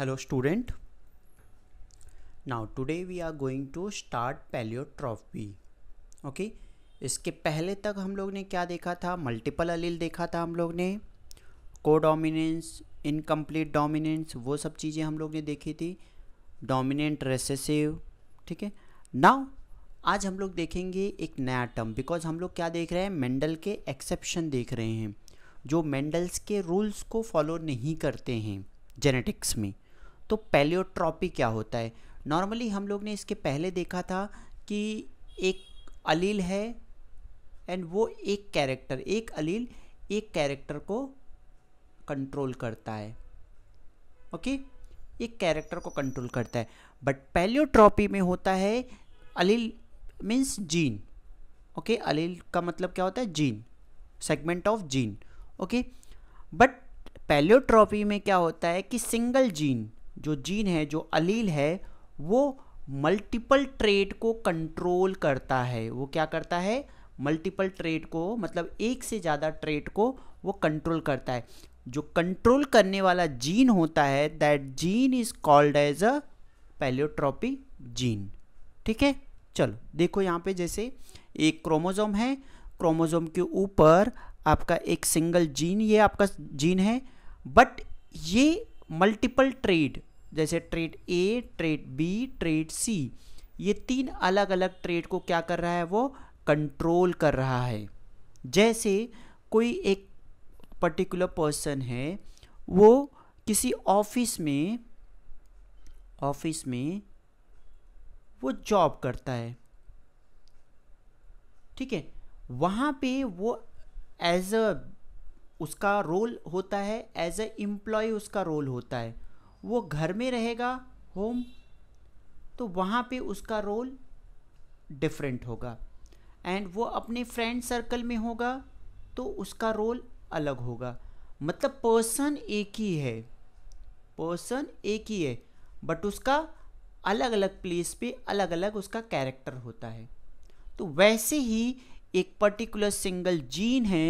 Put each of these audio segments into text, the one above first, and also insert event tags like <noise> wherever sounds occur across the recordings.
Hello student now today we are going to start pleiotropy okay इसके पहले तक हम लोग ने क्या देखा था मल्टीपल अलील देखा था हम लोग ने कोडोमिनेंस इनकम्प्लीट डोमिनेंस वो सब चीज़ें हम लोग ने देखी थी डोमिनेंट रेसेसिव ठीक है नाउ आज हम लोग देखेंगे एक नया टर्म बिकॉज हम लोग क्या देख रहे हैं मेंडल के एक्सेप्शन देख रहे हैं जो मेंडल्स के रूल्स को फॉलो नहीं करते हैं जेनेटिक्स में तो पैलियोट्रॉपी क्या होता है नॉर्मली हम लोग ने इसके पहले देखा था कि एक अलील है एंड वो एक कैरेक्टर एक अलील एक कैरेक्टर को कंट्रोल करता है ओके okay? एक कैरेक्टर को कंट्रोल करता है बट पैलियोट्रॉपी में होता है allele means gene okay allele का मतलब क्या होता है gene segment of gene okay but pleiotropy में क्या होता है कि सिंगल जीन जो जीन है जो अलील है वो मल्टीपल ट्रेड को कंट्रोल करता है वो क्या करता है मल्टीपल ट्रेड को मतलब एक से ज़्यादा ट्रेड को वो कंट्रोल करता है जो कंट्रोल करने वाला जीन होता है that gene is called as a pleiotropy gene ठीक है चलो देखो यहाँ पे जैसे एक क्रोमोजोम है क्रोमोजोम के ऊपर आपका एक सिंगल जीन ये आपका जीन है बट ये मल्टीपल ट्रेड जैसे trait A trait B trait C ये तीन अलग अलग ट्रेड को क्या कर रहा है वो कंट्रोल कर रहा है जैसे कोई एक पर्टिकुलर पर्सन है वो किसी ऑफिस में ऑफिस में वो जॉब करता है ठीक है वहाँ पे वो एज अ उसका रोल होता है एज अ एम्प्लॉय उसका रोल होता है वो घर में रहेगा होम तो वहाँ पे उसका रोल डिफरेंट होगा एंड वो अपने फ्रेंड सर्कल में होगा तो उसका रोल अलग होगा मतलब पर्सन एक ही है पर्सन एक ही है बट उसका अलग अलग प्लेस पे अलग अलग उसका कैरेक्टर होता है तो वैसे ही एक पर्टिकुलर सिंगल जीन है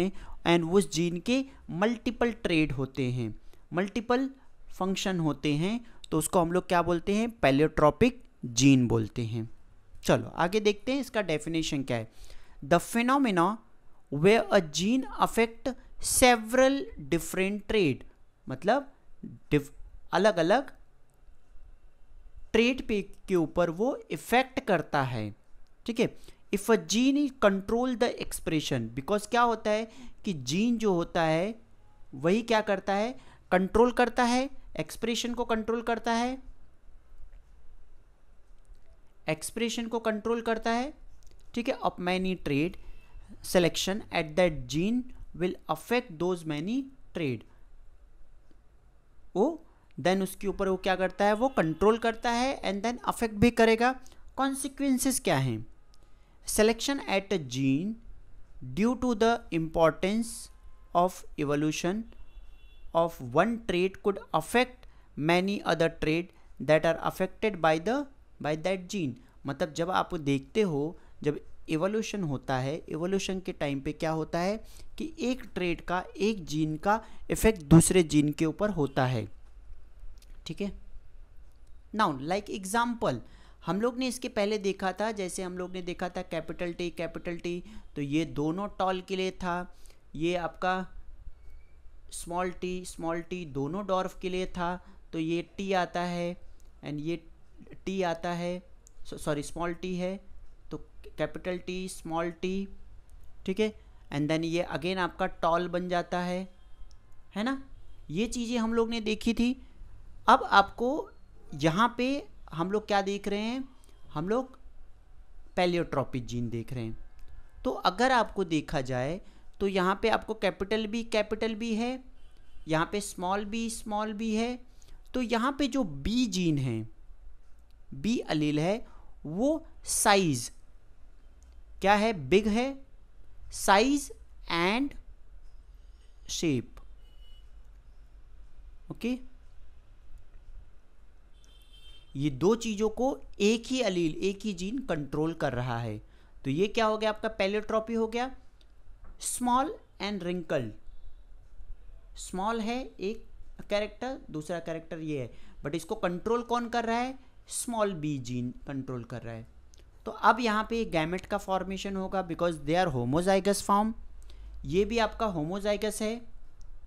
एंड उस जीन के मल्टीपल ट्रेड होते हैं मल्टीपल फंक्शन होते हैं तो उसको हम लोग क्या बोलते हैं पैलियोट्रॉपिक जीन बोलते हैं चलो आगे देखते हैं इसका डेफिनेशन क्या है the phenomena way a gene affect several different trait मतलब अलग अलग ट्रेड पे के ऊपर वो इफेक्ट करता है ठीक है if a gene is control the expression because क्या होता है कि जीन जो होता है वही क्या करता है कंट्रोल करता है एक्सप्रेशन को कंट्रोल करता है एक्सप्रेशन को कंट्रोल करता है ठीक है of many trait selection at that gene will affect those many trait वो देन उसके ऊपर वो क्या करता है वो कंट्रोल करता है एंड देन अफेक्ट भी करेगा कॉन्सिक्वेंसेस क्या हैं selection at a gene due to the importance of evolution of one trait could affect many other trait that are affected by the by that gene मतलब जब आप देखते हो जब एवोल्यूशन होता है एवोल्यूशन के टाइम पे क्या होता है कि एक ट्रेड का एक जीन का इफेक्ट दूसरे जीन के ऊपर होता है ठीक है नाउ लाइक एग्जाम्पल हम लोग ने इसके पहले देखा था जैसे हम लोग ने देखा था कैपिटल टी कैपिटल टी तो ये दोनों टॉल के लिए था ये आपका स्मॉल टी स्मॉल टी दोनों डॉर्फ के लिए था तो ये टी आता है एंड ये टी आता है सॉरी स्मॉल टी है तो कैपिटल टी स्मॉल टी ठीक है एंड देन ये अगेन आपका टॉल बन जाता है है ना ये चीज़ें हम लोग ने देखी थी अब आपको यहाँ पे हम लोग क्या देख रहे हैं हम लोग पैलियोट्रॉपिक जीन देख रहे हैं तो अगर आपको देखा जाए तो यहाँ पे आपको कैपिटल बी कैपिटल बी है यहाँ पे स्मॉल बी स्मॉल बी है तो यहाँ पे जो बी जीन है बी अलील है वो साइज क्या है बिग है साइज एंड शेप ओके ये दो चीज़ों को एक ही अलील एक ही जीन कंट्रोल कर रहा है तो ये क्या हो गया आपका पेलेट्रॉपी हो गया स्मॉल एंड रिंकल्ड स्मॉल है एक कैरेक्टर दूसरा कैरेक्टर ये है बट इसको कंट्रोल कौन कर रहा है स्मॉल बी जीन कंट्रोल कर रहा है तो अब यहाँ पे गैमेट का फॉर्मेशन होगा because they are homozygous form ये भी आपका होमोजाइगस है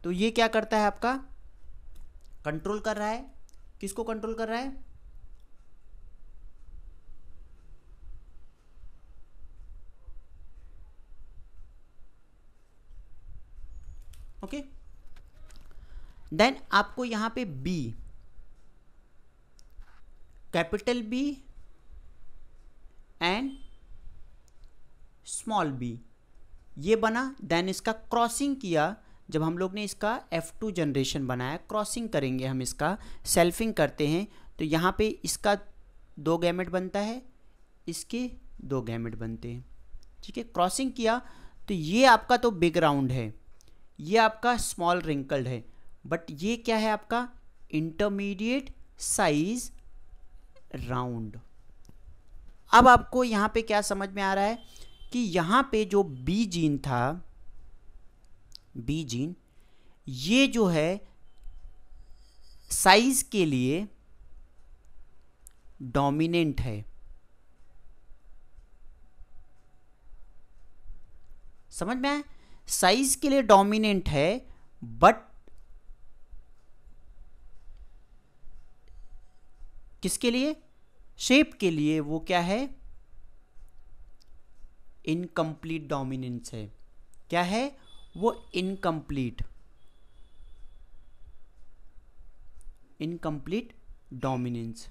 तो ये क्या करता है आपका कंट्रोल कर रहा है किसको कंट्रोल कर रहा है ओके देन आपको यहां पे B capital B and small B ये बना देन इसका क्रॉसिंग किया जब हम लोग ने इसका F2 जनरेशन बनाया क्रॉसिंग करेंगे हम इसका सेल्फिंग करते हैं तो यहाँ पे इसका दो गैमेट बनता है इसके दो गैमेट बनते हैं ठीक है क्रॉसिंग किया तो ये आपका तो बिग राउंड है ये आपका स्मॉल रिंकल्ड है बट ये क्या है आपका इंटरमीडिएट साइज राउंड अब आपको यहां पे क्या समझ में आ रहा है कि यहां पे जो बी जीन था बी जीन ये जो है साइज के लिए डोमिनेंट है समझ में आए साइज के लिए डोमिनेंट है बट किसके लिए शेप के लिए वो क्या है इनकम्प्लीट डोमिनेंस है क्या है वो incomplete incomplete dominance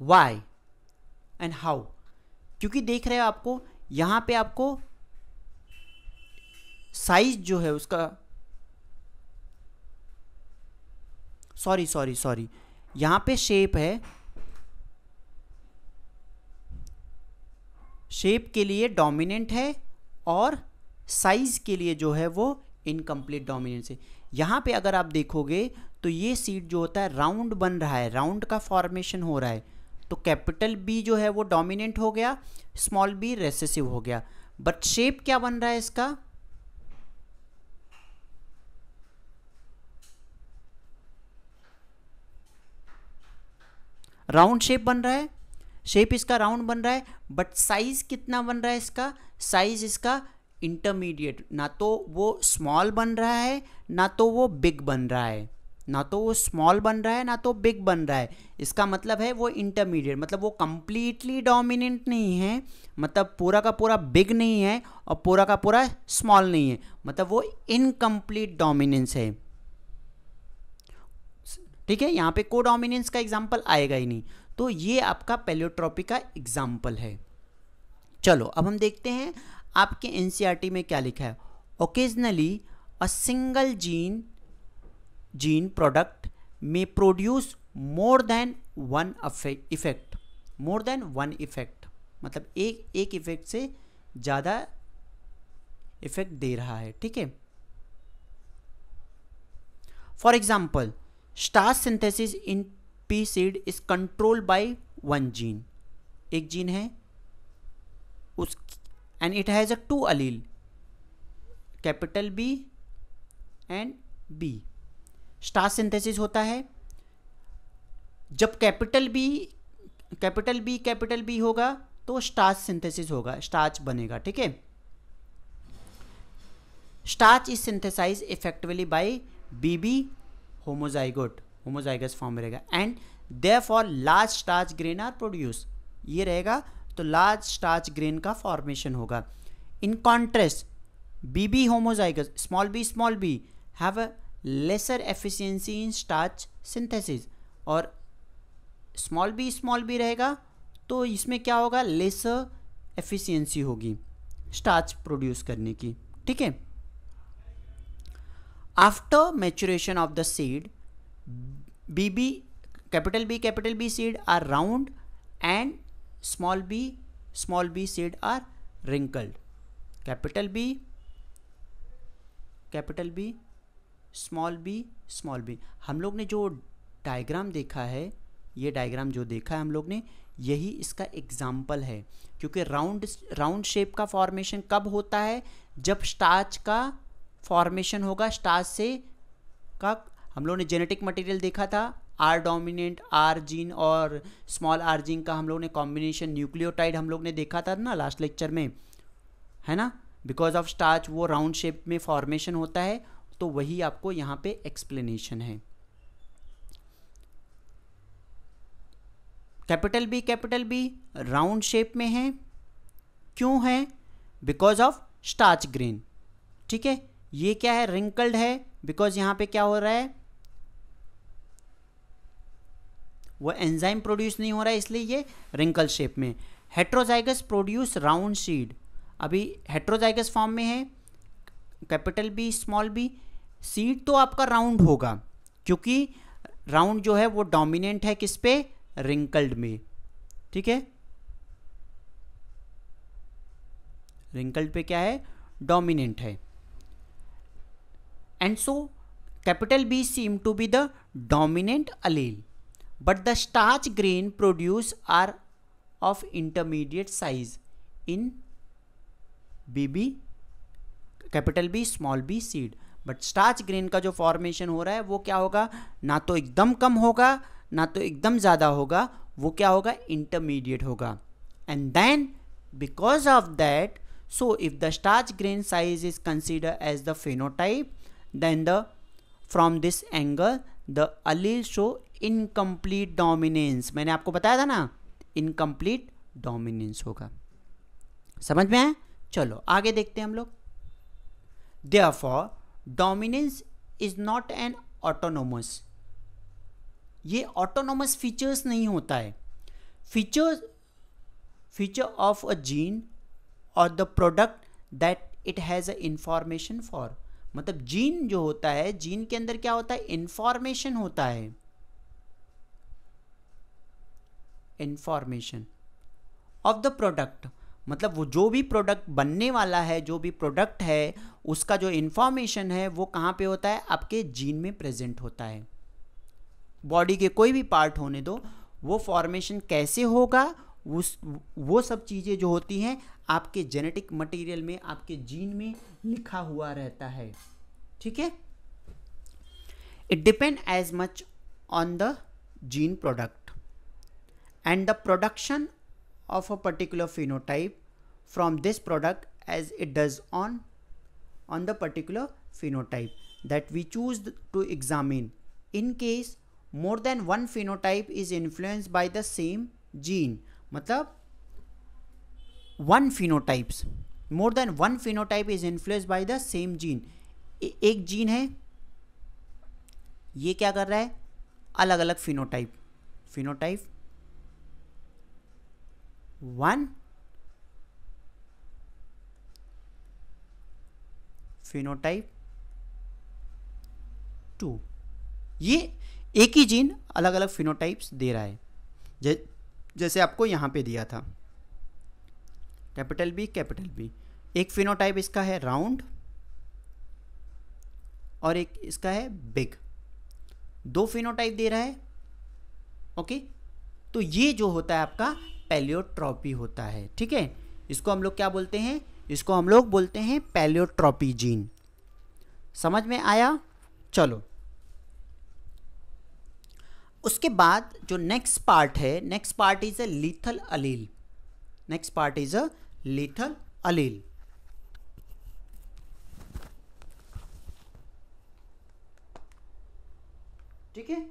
why and how क्योंकि देख रहे हो आपको यहाँ पे आपको साइज जो है उसका सॉरी सॉरी सॉरी यहाँ पे शेप है शेप के लिए डोमिनेंट है और साइज के लिए जो है वो इनकम्प्लीट डोमिनेंस है यहाँ पे अगर आप देखोगे तो ये सीट जो होता है राउंड बन रहा है राउंड का फॉर्मेशन हो रहा है तो कैपिटल बी जो है वो डोमिनेंट हो गया स्मॉल बी रेसेसिव हो गया बट शेप क्या बन रहा है इसका राउंड शेप बन रहा है शेप इसका राउंड बन रहा है बट साइज कितना बन रहा है इसका साइज इसका इंटरमीडिएट ना तो वो स्मॉल बन रहा है ना तो वो बिग बन रहा है ना तो वो स्मॉल बन रहा है ना तो बिग बन रहा है इसका मतलब है वो इंटरमीडिएट मतलब वो कम्प्लीटली डोमिनेंट नहीं है मतलब पूरा का पूरा बिग नहीं है और पूरा का पूरा स्मॉल नहीं है मतलब वो इनकम्प्लीट डोमिनेंस है ठीक है यहाँ पे को डोमिनेंस का एग्जाम्पल आएगा ही नहीं तो ये आपका पेलियोट्रॉपी का एग्जाम्पल है चलो अब हम देखते हैं आपके एन e में क्या लिखा है occasionally a single gene gene product may produce more than one effect more than one effect मतलब एक एक इफेक्ट से ज़्यादा इफेक्ट दे रहा है ठीक है for example starch synthesis in pea seed is control by one gene एक जीन है उस and it has a two allele capital B and B starch synthesis होता है जब capital B capital B capital B होगा तो starch synthesis होगा starch बनेगा ठीक है starch is synthesize effectively by BB homozygote homozygous form रहेगा and therefore large starch grain are produce ये रहेगा तो लार्ज स्टार्च ग्रेन का फॉर्मेशन होगा in contrast BB homozygous small B small B have lesser efficiency in starch synthesis और small B small B रहेगा तो इसमें क्या होगा लेसर एफिशिएंसी होगी स्टार्च प्रोड्यूस करने की ठीक है after maturation of the seed B B capital B capital B seed are round and small B small B seed are wrinkled capital B capital B small B small B हम लोग ने जो diagram देखा है ये diagram जो देखा है हम लोग ने यही इसका एग्जाम्पल है क्योंकि राउंड राउंड शेप का फॉर्मेशन कब होता है जब स्टार्च का फॉर्मेशन होगा स्टार्च से का हम लोग ने जेनेटिक मटेरियल देखा था आर डोमिनेंट आर जीन और स्मॉल आर जीन का हम लोग ने कॉम्बिनेशन न्यूक्लियोटाइड हम लोग ने देखा था ना लास्ट लेक्चर में है ना बिकॉज ऑफ स्टार्च वो राउंड शेप में फॉर्मेशन होता है तो वही आपको यहाँ पे एक्सप्लेनेशन है capital B capital B round shape में है क्यों है बिकॉज ऑफ स्टार्च ग्रेन ठीक है ये क्या है रिंकल्ड है बिकॉज यहां पे क्या हो रहा है वो एंजाइम प्रोड्यूस नहीं हो रहा है इसलिए ये रिंकल शेप में हेट्रोजाइगस प्रोड्यूस राउंड सीड अभी हेट्रोजाइगस फॉर्म में है capital B small B seed तो आपका राउंड होगा क्योंकि राउंड जो है वो डोमिनेंट है किस पे रिंकल्ड में ठीक है रिंकल्ड पे क्या है डोमिनेंट है and so capital B seem to be the dominant allele but the starch grain produce are of intermediate size in BB capital B small B seed but starch grain का जो formation हो रहा है वो क्या होगा ना तो एकदम कम होगा ना तो एकदम ज़्यादा होगा वो क्या होगा इंटरमीडिएट होगा and then because of that so if the starch grain size is consider as the phenotype then the from this angle the allele show incomplete dominance मैंने आपको बताया था ना इनकम्प्लीट डोमिनेंस होगा समझ में आए चलो आगे देखते हैं हम लोग therefore dominance is not an autonomous ये ऑटोनोमस फीचर्स नहीं होता है features feature of a gene और the product that it has a information for मतलब जीन जो होता है जीन के अंदर क्या होता है इंफॉर्मेशन होता है इंफॉर्मेशन ऑफ द प्रोडक्ट मतलब वो जो भी प्रोडक्ट बनने वाला है जो भी प्रोडक्ट है उसका जो इन्फॉर्मेशन है वो कहाँ पे होता है आपके जीन में प्रेजेंट होता है बॉडी के कोई भी पार्ट होने दो वो फॉर्मेशन कैसे होगा उस वो सब चीज़ें जो होती हैं आपके जेनेटिक मटेरियल में आपके जीन में लिखा हुआ रहता है ठीक है it depend as much on the gene product and the production of a particular phenotype from this product as it does on on the particular phenotype that we choose to examine in case more than one phenotype is influenced by the same gene मतलब one phenotypes more than one phenotype is influence by the same gene ek gene hai ye kya kar raha hai alag alag phenotype phenotype one phenotype two ये एक ही gene अलग अलग phenotypes दे रहा है जै, जैसे आपको यहाँ पे दिया था कैपिटल बी कैपिटल बी एक फिनोटाइप इसका है राउंड और एक इसका है बिग दो फिनोटाइप दे रहा है ओके तो ये जो होता है आपका पेलियोट्रॉपी होता है ठीक है इसको हम लोग क्या बोलते हैं इसको हम लोग बोलते हैं पैलियोट्रॉपी जीन समझ में आया चलो उसके बाद जो नेक्स्ट पार्ट है next part is a lethal allele next part is a lethal allele ठीक है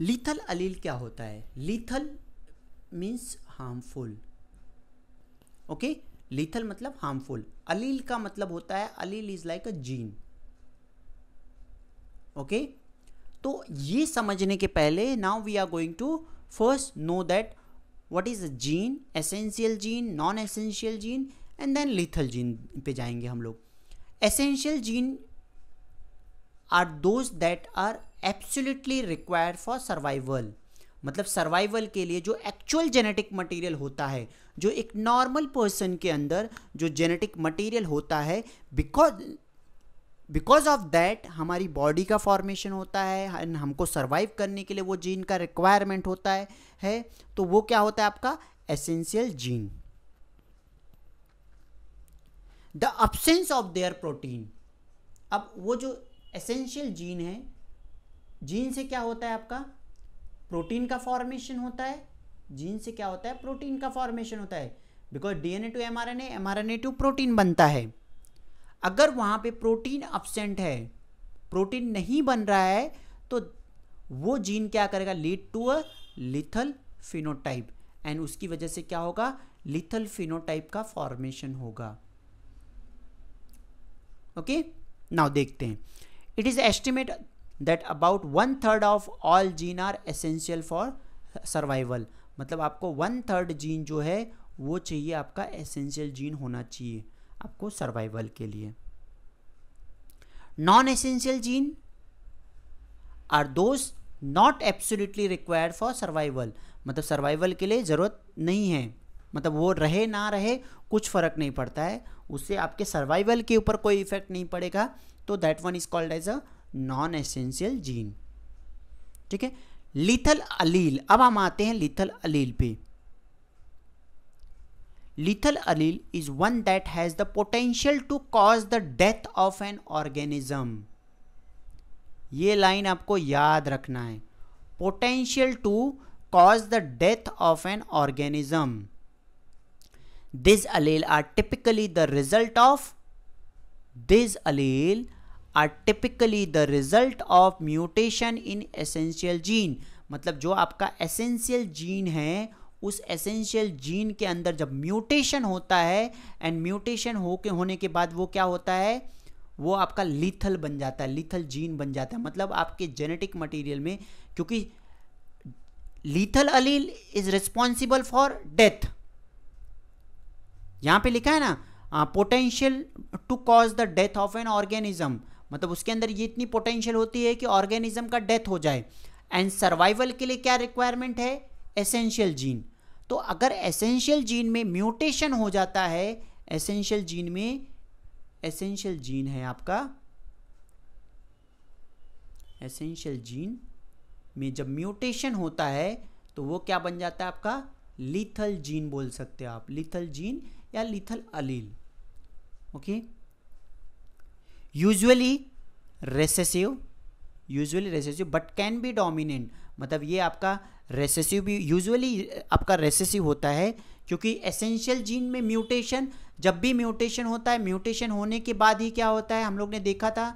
लीथल अलील क्या होता है lethal means harmful okay lethal मतलब हार्मफुल अलील का मतलब होता है allele is like a gene okay तो ये समझने के पहले now we are going to first know that what is a gene essential gene non essential gene and then lethal gene पे जाएंगे हम लोग essential gene are those that are absolutely required for survival मतलब survival के लिए जो actual genetic material होता है जो एक नॉर्मल पर्सन के अंदर जो जेनेटिक मटेरियल होता है बिकॉज बिकॉज ऑफ दैट हमारी बॉडी का फॉर्मेशन होता है हमको सर्वाइव करने के लिए वो जीन का रिक्वायरमेंट होता है है तो वो क्या होता है आपका essential gene the absence of their protein अब वो जो एसेंशियल जीन है जीन से क्या होता है आपका प्रोटीन का फॉर्मेशन होता है जीन से क्या होता है प्रोटीन का फॉर्मेशन होता है because DNA to mRNA mRNA to protein बनता है अगर वहां पे प्रोटीन अब्सेंट है प्रोटीन नहीं बन रहा है तो वो जीन क्या करेगा lead to a lethal phenotype and उसकी वजह से क्या होगा लिथल फिनोटाइप का फॉर्मेशन होगा ओके नाउ देखते हैं it is estimate that about one third of all gene are essential for survival मतलब आपको वन थर्ड जीन जो है वो चाहिए आपका एसेंशियल जीन होना चाहिए आपको सर्वाइवल के लिए non essential gene are those not absolutely required for survival मतलब सर्वाइवल के लिए ज़रूरत नहीं है मतलब वो रहे ना रहे कुछ फ़र्क नहीं पड़ता है उससे आपके सर्वाइवल के ऊपर कोई इफेक्ट नहीं पड़ेगा तो that one is called as a non essential gene ठीक है लिथल अलील अब हम आते हैं लिथल अलील पे lethal allele is one that has the potential to cause the death of an organism ये लाइन आपको याद रखना है potential to cause the death of an organism this allele are typically the result of this allele are typically the result of mutation in essential gene मतलब जो आपका essential gene है उस एसेंशियल जीन के अंदर जब म्यूटेशन होता है एंड म्यूटेशन होके होने के बाद वो क्या होता है वो आपका लीथल बन जाता है लिथल जीन बन जाता है मतलब आपके जेनेटिक मटेरियल में क्योंकि lethal allele is responsible for death यहां पे लिखा है ना potential to cause the death of an organism मतलब उसके अंदर ये इतनी पोटेंशियल होती है कि ऑर्गेनिज्म का डेथ हो जाए एंड सर्वाइवल के लिए क्या रिक्वायरमेंट है एसेंशियल जीन तो अगर एसेंशियल जीन में म्यूटेशन हो जाता है एसेंशियल जीन में एसेंशियल जीन है आपका एसेंशियल जीन में जब म्यूटेशन होता है तो वो क्या बन जाता है आपका लिथल जीन बोल सकते हो आप लिथल जीन या lethal allele okay okay? Usually recessive usually recessive but can be dominant मतलब ये आपका रेसेसिव भी यूजुअली आपका रेसेसिव होता है क्योंकि एसेंशियल जीन में म्यूटेशन जब भी म्यूटेशन होता है म्यूटेशन होने के बाद ही क्या होता है हम लोग ने देखा था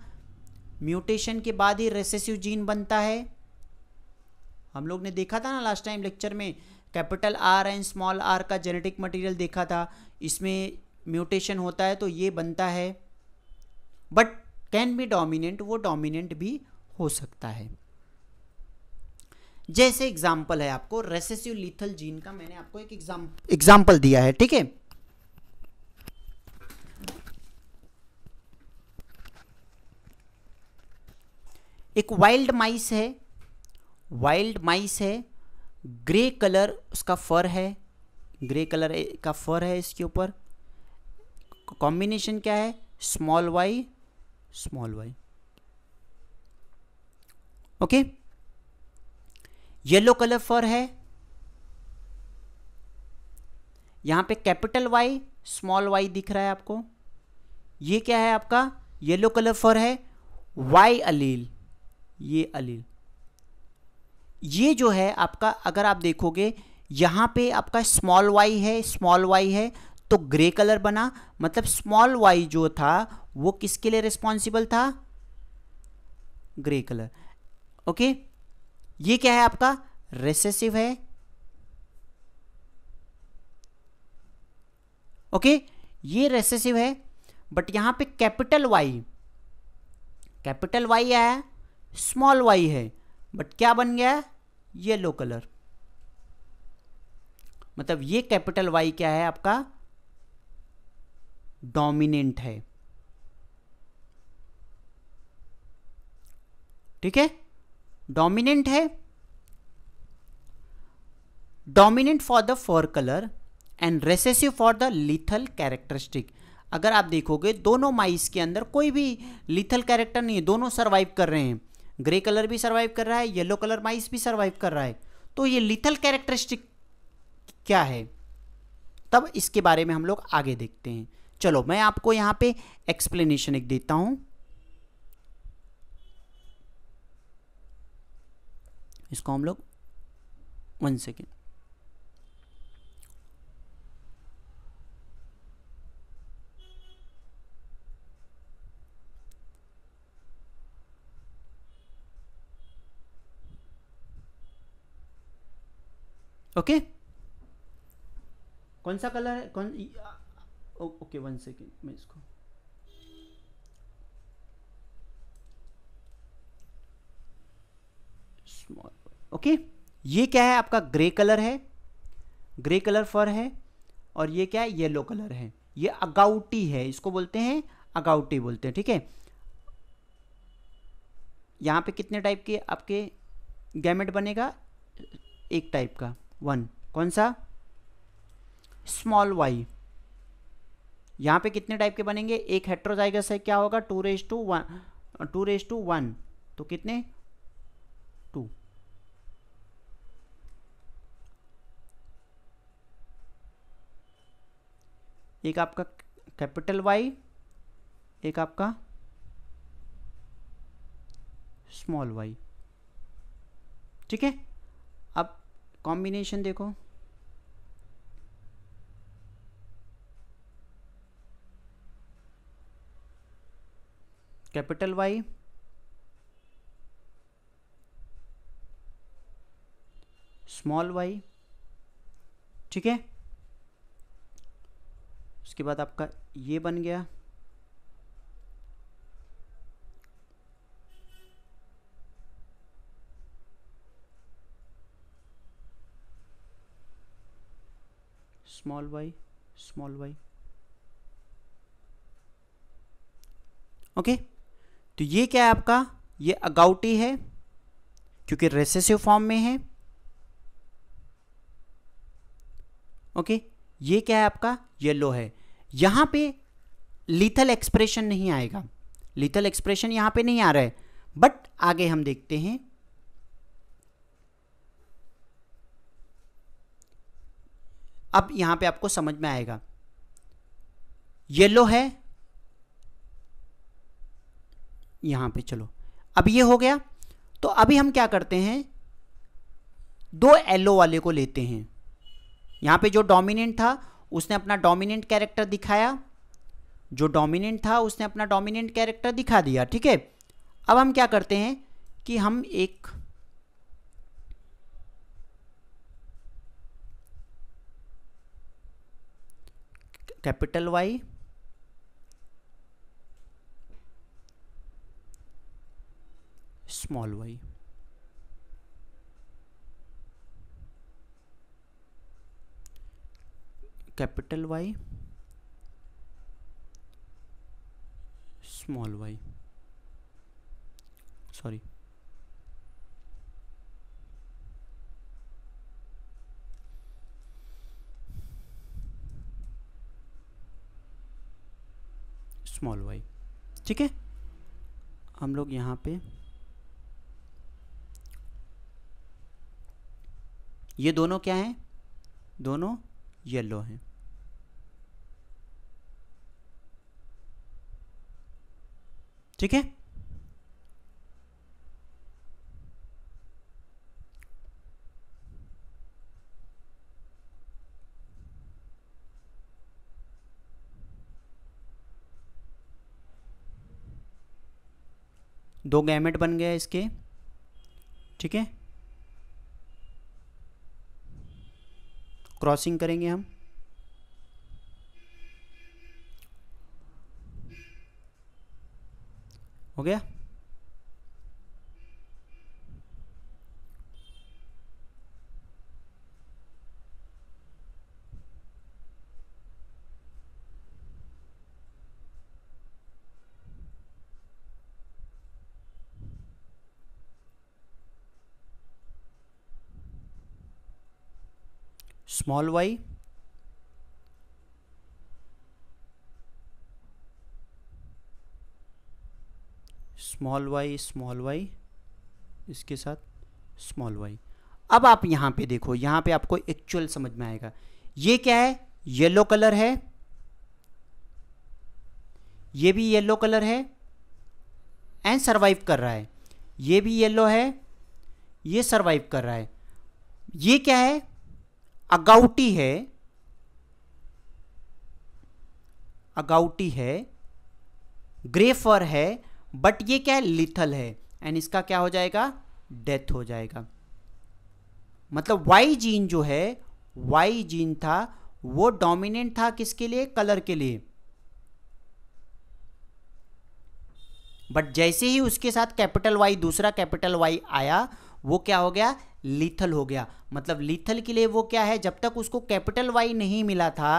म्यूटेशन के बाद ही रेसेसिव जीन बनता है हम लोग ने देखा था ना लास्ट टाइम लेक्चर में capital R and small R का जेनेटिक मटेरियल देखा था इसमें म्यूटेशन होता है तो ये बनता है बट कैन बी डोमिनेंट वो डोमिनेंट भी हो सकता है जैसे एग्जाम्पल है आपको रेसेसिव लिथल जीन का मैंने आपको एक एग्जाम्पल दिया है ठीक है एक वाइल्ड माइस है वाइल्ड माइस है ग्रे कलर उसका फर है ग्रे कलर का फर है इसके ऊपर कॉम्बिनेशन क्या है small Y small Y okay yellow colour fur है यहां पे कैपिटल वाई स्मॉल वाई दिख रहा है आपको ये क्या है आपका येलो कलर फॉर है वाई अलील ये अलील ये जो है आपका अगर आप देखोगे यहां पे आपका स्मॉल वाई है स्मॉल वाई है तो ग्रे कलर बना मतलब स्मॉल वाई जो था वो किसके लिए रिस्पॉन्सिबल था ग्रे कलर ओके ये क्या है आपका रेसेसिव है ओके ये रेसेसिव है बट यहां पे कैपिटल वाई कैपिटल वाई है स्मॉल वाई है बट क्या बन गया है येलो कलर मतलब ये कैपिटल वाई क्या है आपका डोमिनेंट है ठीक है डोमिनेंट है dominant for the fur colour and recessive for the lethal characteristic अगर आप देखोगे दोनों माइस के अंदर कोई भी लिथल कैरेक्टर नहीं है दोनों सर्वाइव कर रहे हैं ग्रे कलर भी सर्वाइव कर रहा है येलो कलर माइस भी सर्वाइव कर रहा है तो ये लिथल कैरेक्टरिस्टिक क्या है तब इसके बारे में हम लोग आगे देखते हैं चलो मैं आपको यहाँ पे एक्सप्लेनेशन एक देता हूँ इसको हम लोग वन सेकेंड ओके okay? कौन सा कलर है कौन ओके वन सेकेंड मैं इसको स्मॉल ओके ये क्या है आपका ग्रे कलर है ग्रे कलर फर है और ये क्या है येलो कलर है ये अगाउटी है इसको बोलते हैं अगाउटी बोलते हैं ठीक है यहाँ पे कितने टाइप के आपके गैमेट बनेगा एक टाइप का वन कौन सा स्मॉल वाई यहाँ पे कितने टाइप के बनेंगे एक हेट्रोजाइगस है क्या होगा two raise to one two raise to one तो कितने टू एक आपका कैपिटल वाई एक आपका स्मॉल वाई ठीक है अब कॉम्बिनेशन देखो कैपिटल वाई स्मॉल वाई ठीक है उसके बाद आपका ये बन गया small Y small Y okay तो ये क्या है आपका ये अगाउटी है क्योंकि रेसेसिव फॉर्म में है ओके ये क्या है आपका येलो है यहाँ पे लिथल एक्सप्रेशन नहीं आएगा लिथल एक्सप्रेशन यहाँ पे नहीं आ रहा है बट आगे हम देखते हैं अब यहाँ पे आपको समझ में आएगा येलो है यहाँ पे चलो अब ये हो गया तो अभी हम क्या करते हैं दो येलो वाले को लेते हैं यहाँ पे जो डोमिनेंट था उसने अपना डोमिनेंट कैरेक्टर दिखाया जो डोमिनेंट था उसने अपना डोमिनेंट कैरेक्टर दिखा दिया ठीक है अब हम क्या करते हैं कि हम एक capital Y small Y capital Y small Y sorry small Y ठीक है हम लोग यहाँ पे ये दोनों क्या हैं दोनों येलो हैं ठीक है दो गैमेट बन गया इसके ठीक है क्रॉसिंग करेंगे हम हो गया small Y small Y small Y इसके साथ स्मॉल वाई अब आप यहाँ पे देखो यहाँ पे आपको एक्चुअल समझ में आएगा ये क्या है येलो कलर है ये भी येलो कलर है एंड सरवाइव कर रहा है ये भी येलो है ये सरवाइव कर रहा है ये क्या है अगाउटी है अगाउटी है ग्रे फर है बट ये क्या है लिथल है एंड इसका क्या हो जाएगा डेथ हो जाएगा मतलब वाई जीन जो है वाई जीन था वो डोमिनेंट था किसके लिए कलर के लिए बट जैसे ही उसके साथ कैपिटल वाई दूसरा कैपिटल वाई आया वो क्या हो गया लिथल हो गया मतलब लिथल के लिए वो क्या है जब तक उसको कैपिटल वाई नहीं मिला था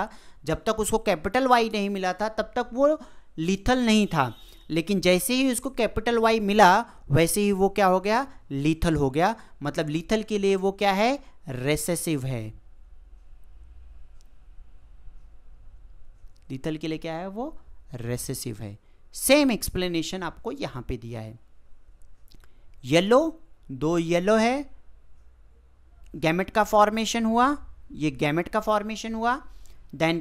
जब तक उसको कैपिटल वाई नहीं मिला था तब तक वो लिथल नहीं था लेकिन जैसे ही उसको कैपिटल वाई मिला वैसे ही वो क्या हो गया लीथल हो गया मतलब लीथल के लिए वो क्या है रेसेसिव है लीथल के लिए क्या है वो रेसेसिव है सेम एक्सप्लेनेशन आपको यहां पे दिया है येलो दो येलो है गैमेट का फॉर्मेशन हुआ ये गैमेट का फॉर्मेशन हुआ then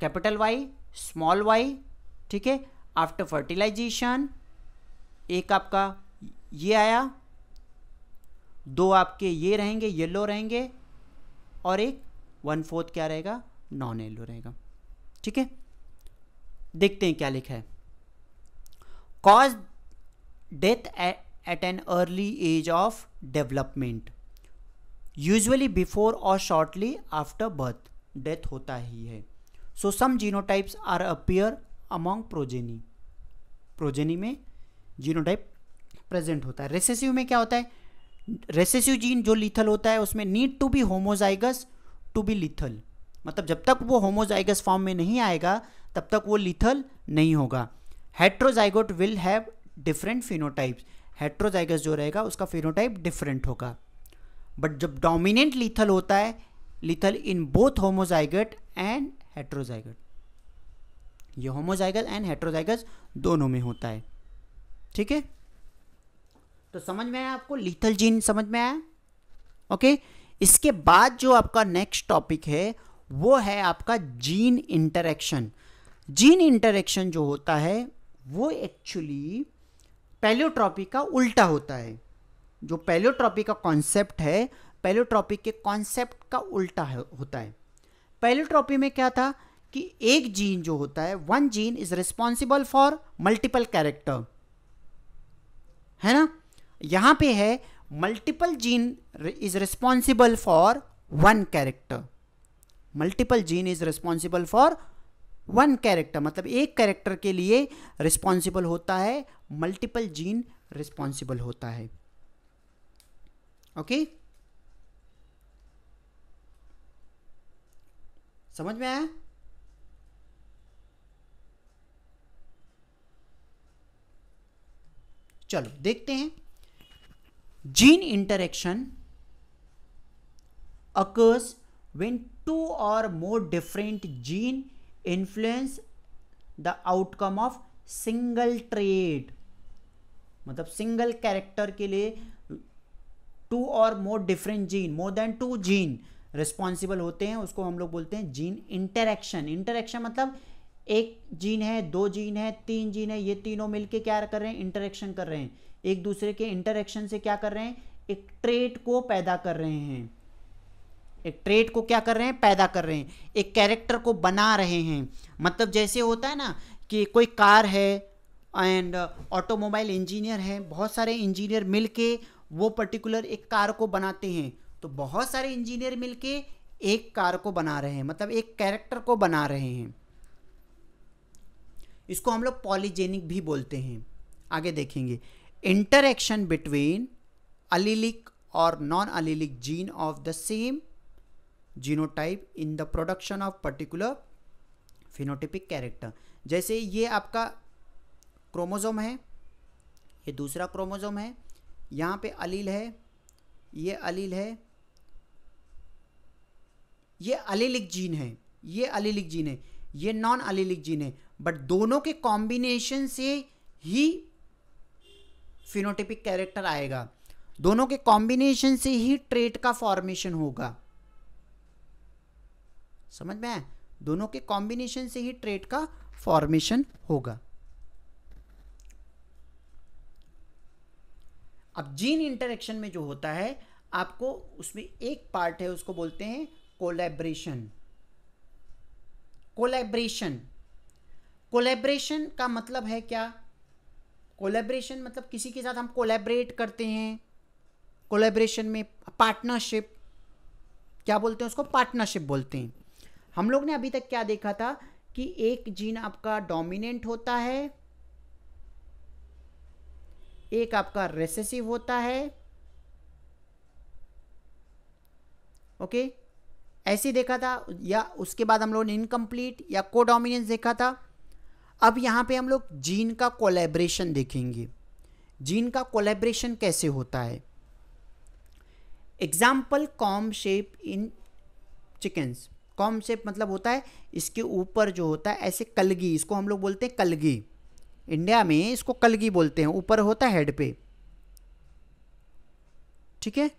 capital Y small Y ठीक है आफ्टर फर्टिलाइजेशन एक आपका ये आया दो आपके ये रहेंगे येलो रहेंगे और एक वन फोर्थ क्या रहेगा नॉन येलो रहेगा ठीक है देखते हैं क्या लिखा है cause death at an early age of development usually before or shortly after birth death होता ही है so some genotypes are appear among progeny progeny में जीनोटाइप प्रेजेंट होता है रेसेसिव में क्या होता है रेसेसिव जीन जो लिथल होता है उसमें need to be homozygous to be lethal मतलब जब तक वो होमोजाइगस फॉर्म में नहीं आएगा तब तक वो लिथल नहीं होगा heterozygote will have different phenotypes heterozygous जो रहेगा उसका फिनोटाइप डिफरेंट होगा बट जब डोमिनेंट लिथल होता है lethal in both homozygote and heterozygote ये होमोजाइगस एंड हेट्रोजाइगस दोनों में होता है ठीक है तो समझ में आया आपको लीथल जीन समझ में आया ओके इसके बाद जो आपका नेक्स्ट टॉपिक है वो है आपका जीन इंटरेक्शन जीन इंटरेक्शन जो होता है वो एक्चुअली पेलियोट्रॉपी का उल्टा होता है जो पेलियोट्रॉपी का कॉन्सेप्ट है पेलियोट्रॉपी के कॉन्सेप्ट का उल्टा है, होता है पेलियोट्रॉपी में क्या था कि एक जीन जो होता है one gene is responsible for multiple character है ना यहां पे है multiple gene is responsible for one character multiple gene is responsible for one character मतलब एक कैरेक्टर के लिए रिस्पॉन्सिबल होता है मल्टीपल जीन रिस्पॉन्सिबल होता है ओके okay? समझ में आया चलो देखते हैं gene interaction occurs when two और more different gene influence the outcome of single trait मतलब सिंगल कैरेक्टर के लिए टू और more different gene more than two gene responsible होते हैं उसको हम लोग बोलते हैं जीन इंटरेक्शन इंटरेक्शन मतलब एक जीन है दो जीन है तीन जीन है ये तीनों मिलके क्या कर रहे हैं इंटरेक्शन कर रहे हैं एक दूसरे के इंटरेक्शन से क्या कर रहे हैं एक ट्रेट को पैदा कर रहे हैं एक ट्रेट को क्या कर रहे हैं पैदा कर रहे हैं एक कैरेक्टर को बना रहे हैं मतलब जैसे होता है ना कि कोई कार है एंड ऑटोमोबाइल इंजीनियर हैं बहुत सारे इंजीनियर मिल के वो पर्टिकुलर एक कार को बनाते हैं तो बहुत सारे इंजीनियर मिल के एक कार को बना रहे हैं मतलब एक कैरेक्टर को बना रहे हैं इसको हम लोग पॉलीजेनिक भी बोलते हैं आगे देखेंगे interaction between allelic or non allelic gene of the same genotype in the production of particular phenotypic character जैसे ये आपका क्रोमोज़ोम है ये दूसरा क्रोमोज़ोम है यहाँ पे अलील है ये अलील है ये अलीलिक जीन है ये अलीलिक जीन है ये नॉन अलीलिक जीन है बट दोनों के कॉम्बिनेशन से ही फिनोटिपिक कैरेक्टर आएगा दोनों के कॉम्बिनेशन से ही ट्रेट का फॉर्मेशन होगा समझ में दोनों के कॉम्बिनेशन से ही ट्रेट का फॉर्मेशन होगा अब जीन इंटरेक्शन में जो होता है आपको उसमें एक पार्ट है उसको बोलते हैं कोलैबोरेशन कोलैबोरेशन कोलेब्रेशन का मतलब है क्या कोलेब्रेशन मतलब किसी के साथ हम कोलेबरेट करते हैं कोलेब्रेशन में पार्टनरशिप क्या बोलते हैं उसको पार्टनरशिप बोलते हैं हम लोग ने अभी तक क्या देखा था कि एक जीन आपका डोमिनेंट होता है एक आपका रेसेसिव होता है ओके ऐसे देखा था या उसके बाद हम लोगों ने इनकम्प्लीट या कोडोमिनेंस देखा था अब यहाँ पे हम लोग जीन का कोलेब्रेशन देखेंगे जीन का कोलेब्रेशन कैसे होता है example comb shape in chickens comb shape मतलब होता है इसके ऊपर जो होता है ऐसे कलगी इसको हम लोग बोलते हैं कलगी इंडिया में इसको कलगी बोलते हैं ऊपर होता है हेड पे ठीक है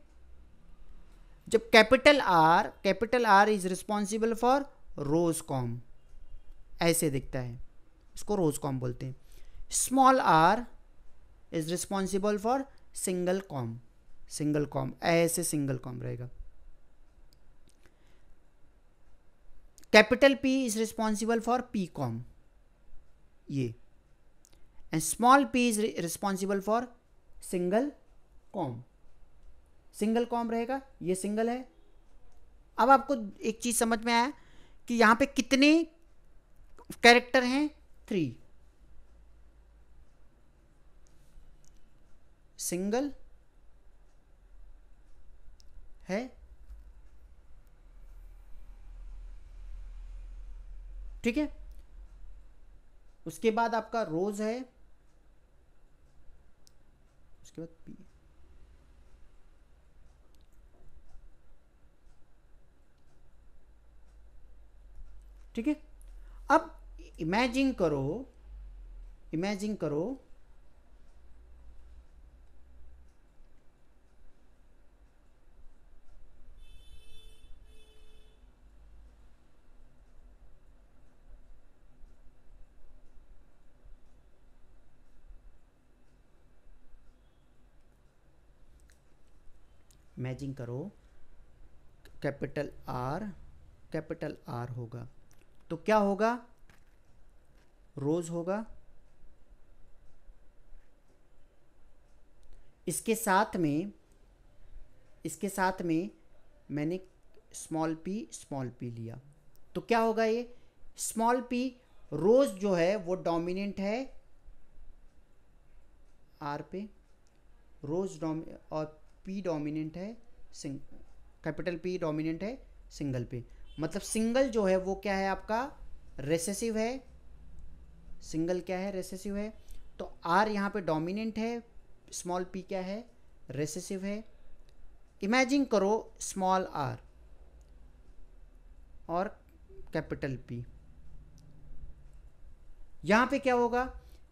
जब capital R capital R is responsible for rose comb ऐसे दिखता है इसको रोज कॉम बोलते हैं small R is responsible for single comb single comb ऐसे सिंगल कॉम रहेगा capital P is responsible for pea comb ये and small P is responsible for single comb single comb रहेगा ये सिंगल है अब आपको एक चीज़ समझ में आया कि यहां पे कितने कैरेक्टर हैं थ्री सिंगल है ठीक है उसके बाद आपका रोज है उसके बाद पी ठीक है अब इमेजिन करो इमेजिन करो इमेजिन करो कैपिटल आर कैपिटल आर होगा तो क्या होगा रोज़ होगा इसके साथ में इसके साथ में मैंने स्मॉल पी स्मॉल पी लिया तो क्या होगा ये स्मॉल पी रोज़ जो है वो डोमिनेंट है आर पे रोज़ डोम और पी डोमिनेंट है सिंग कैपिटल पी डोमिनेंट है सिंगल पे मतलब सिंगल जो है वो क्या है आपका रेसेसिव है सिंगल क्या है रेसेसिव है तो आर यहाँ पे डोमिनेंट है स्मॉल पी क्या है रेसेसिव है इमेजिन करो स्मॉल आर और कैपिटल पी यहाँ पे क्या होगा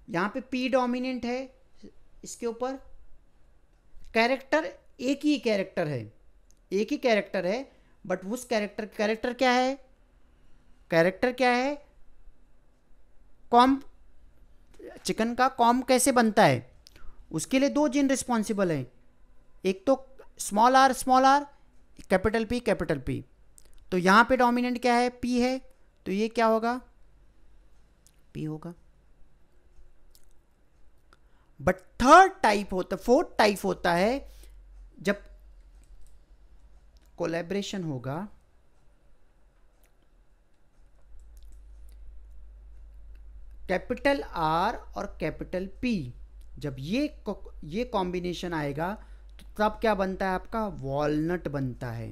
यहाँ पे पी डोमिनेंट है इसके ऊपर कैरेक्टर एक ही कैरेक्टर है एक ही कैरेक्टर है बट उस कैरेक्टर कैरेक्टर क्या है कैरेक्टर क्या है कॉम चिकन का कॉम कैसे बनता है उसके लिए दो जिन रिस्पॉन्सिबल हैं एक तो small R small R capital P capital P तो यहाँ पे डोमिनेंट क्या है पी है तो ये क्या होगा पी होगा बट थर्ड टाइप होता फोर्थ टाइप होता है जब कोलेब्रेशन होगा कैपिटल आर और कैपिटल पी जब ये ये कॉम्बिनेशन आएगा तो तब क्या बनता है आपका वॉलनट बनता है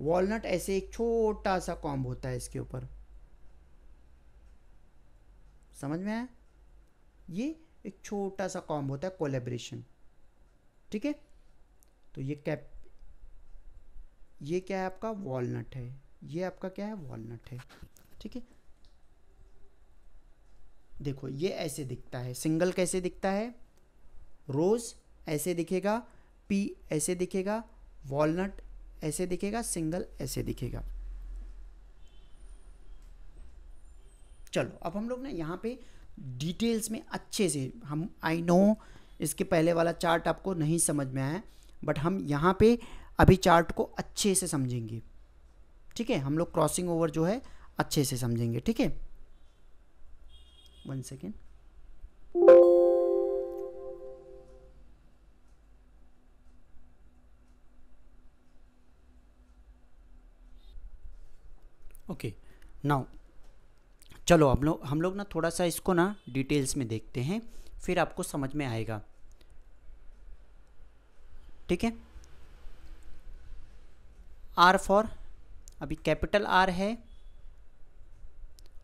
वॉलनट ऐसे एक छोटा सा कॉम्ब होता है इसके ऊपर समझ में आया ये एक छोटा सा कॉम्ब होता है कोलेब्रेशन ठीक है तो ये कैप ये क्या है आपका वॉलनट है ये आपका क्या है वॉलनट है ठीक है देखो ये ऐसे दिखता है सिंगल कैसे दिखता है रोज़ ऐसे दिखेगा पी ऐसे दिखेगा वॉलनट ऐसे दिखेगा सिंगल ऐसे दिखेगा चलो अब हम लोग ना यहाँ पे डिटेल्स में अच्छे से हम आई नो इसके पहले वाला चार्ट आपको नहीं समझ में आया बट हम यहाँ पे अभी चार्ट को अच्छे से समझेंगे ठीक है हम लोग क्रॉसिंग ओवर जो है अच्छे से समझेंगे ठीक है वन सेकेंड ओके नाउ चलो हम लोग हम लोग ना थोड़ा सा इसको ना डिटेल्स में देखते हैं फिर आपको समझ में आएगा ठीक है आर फॉर अभी कैपिटल आर है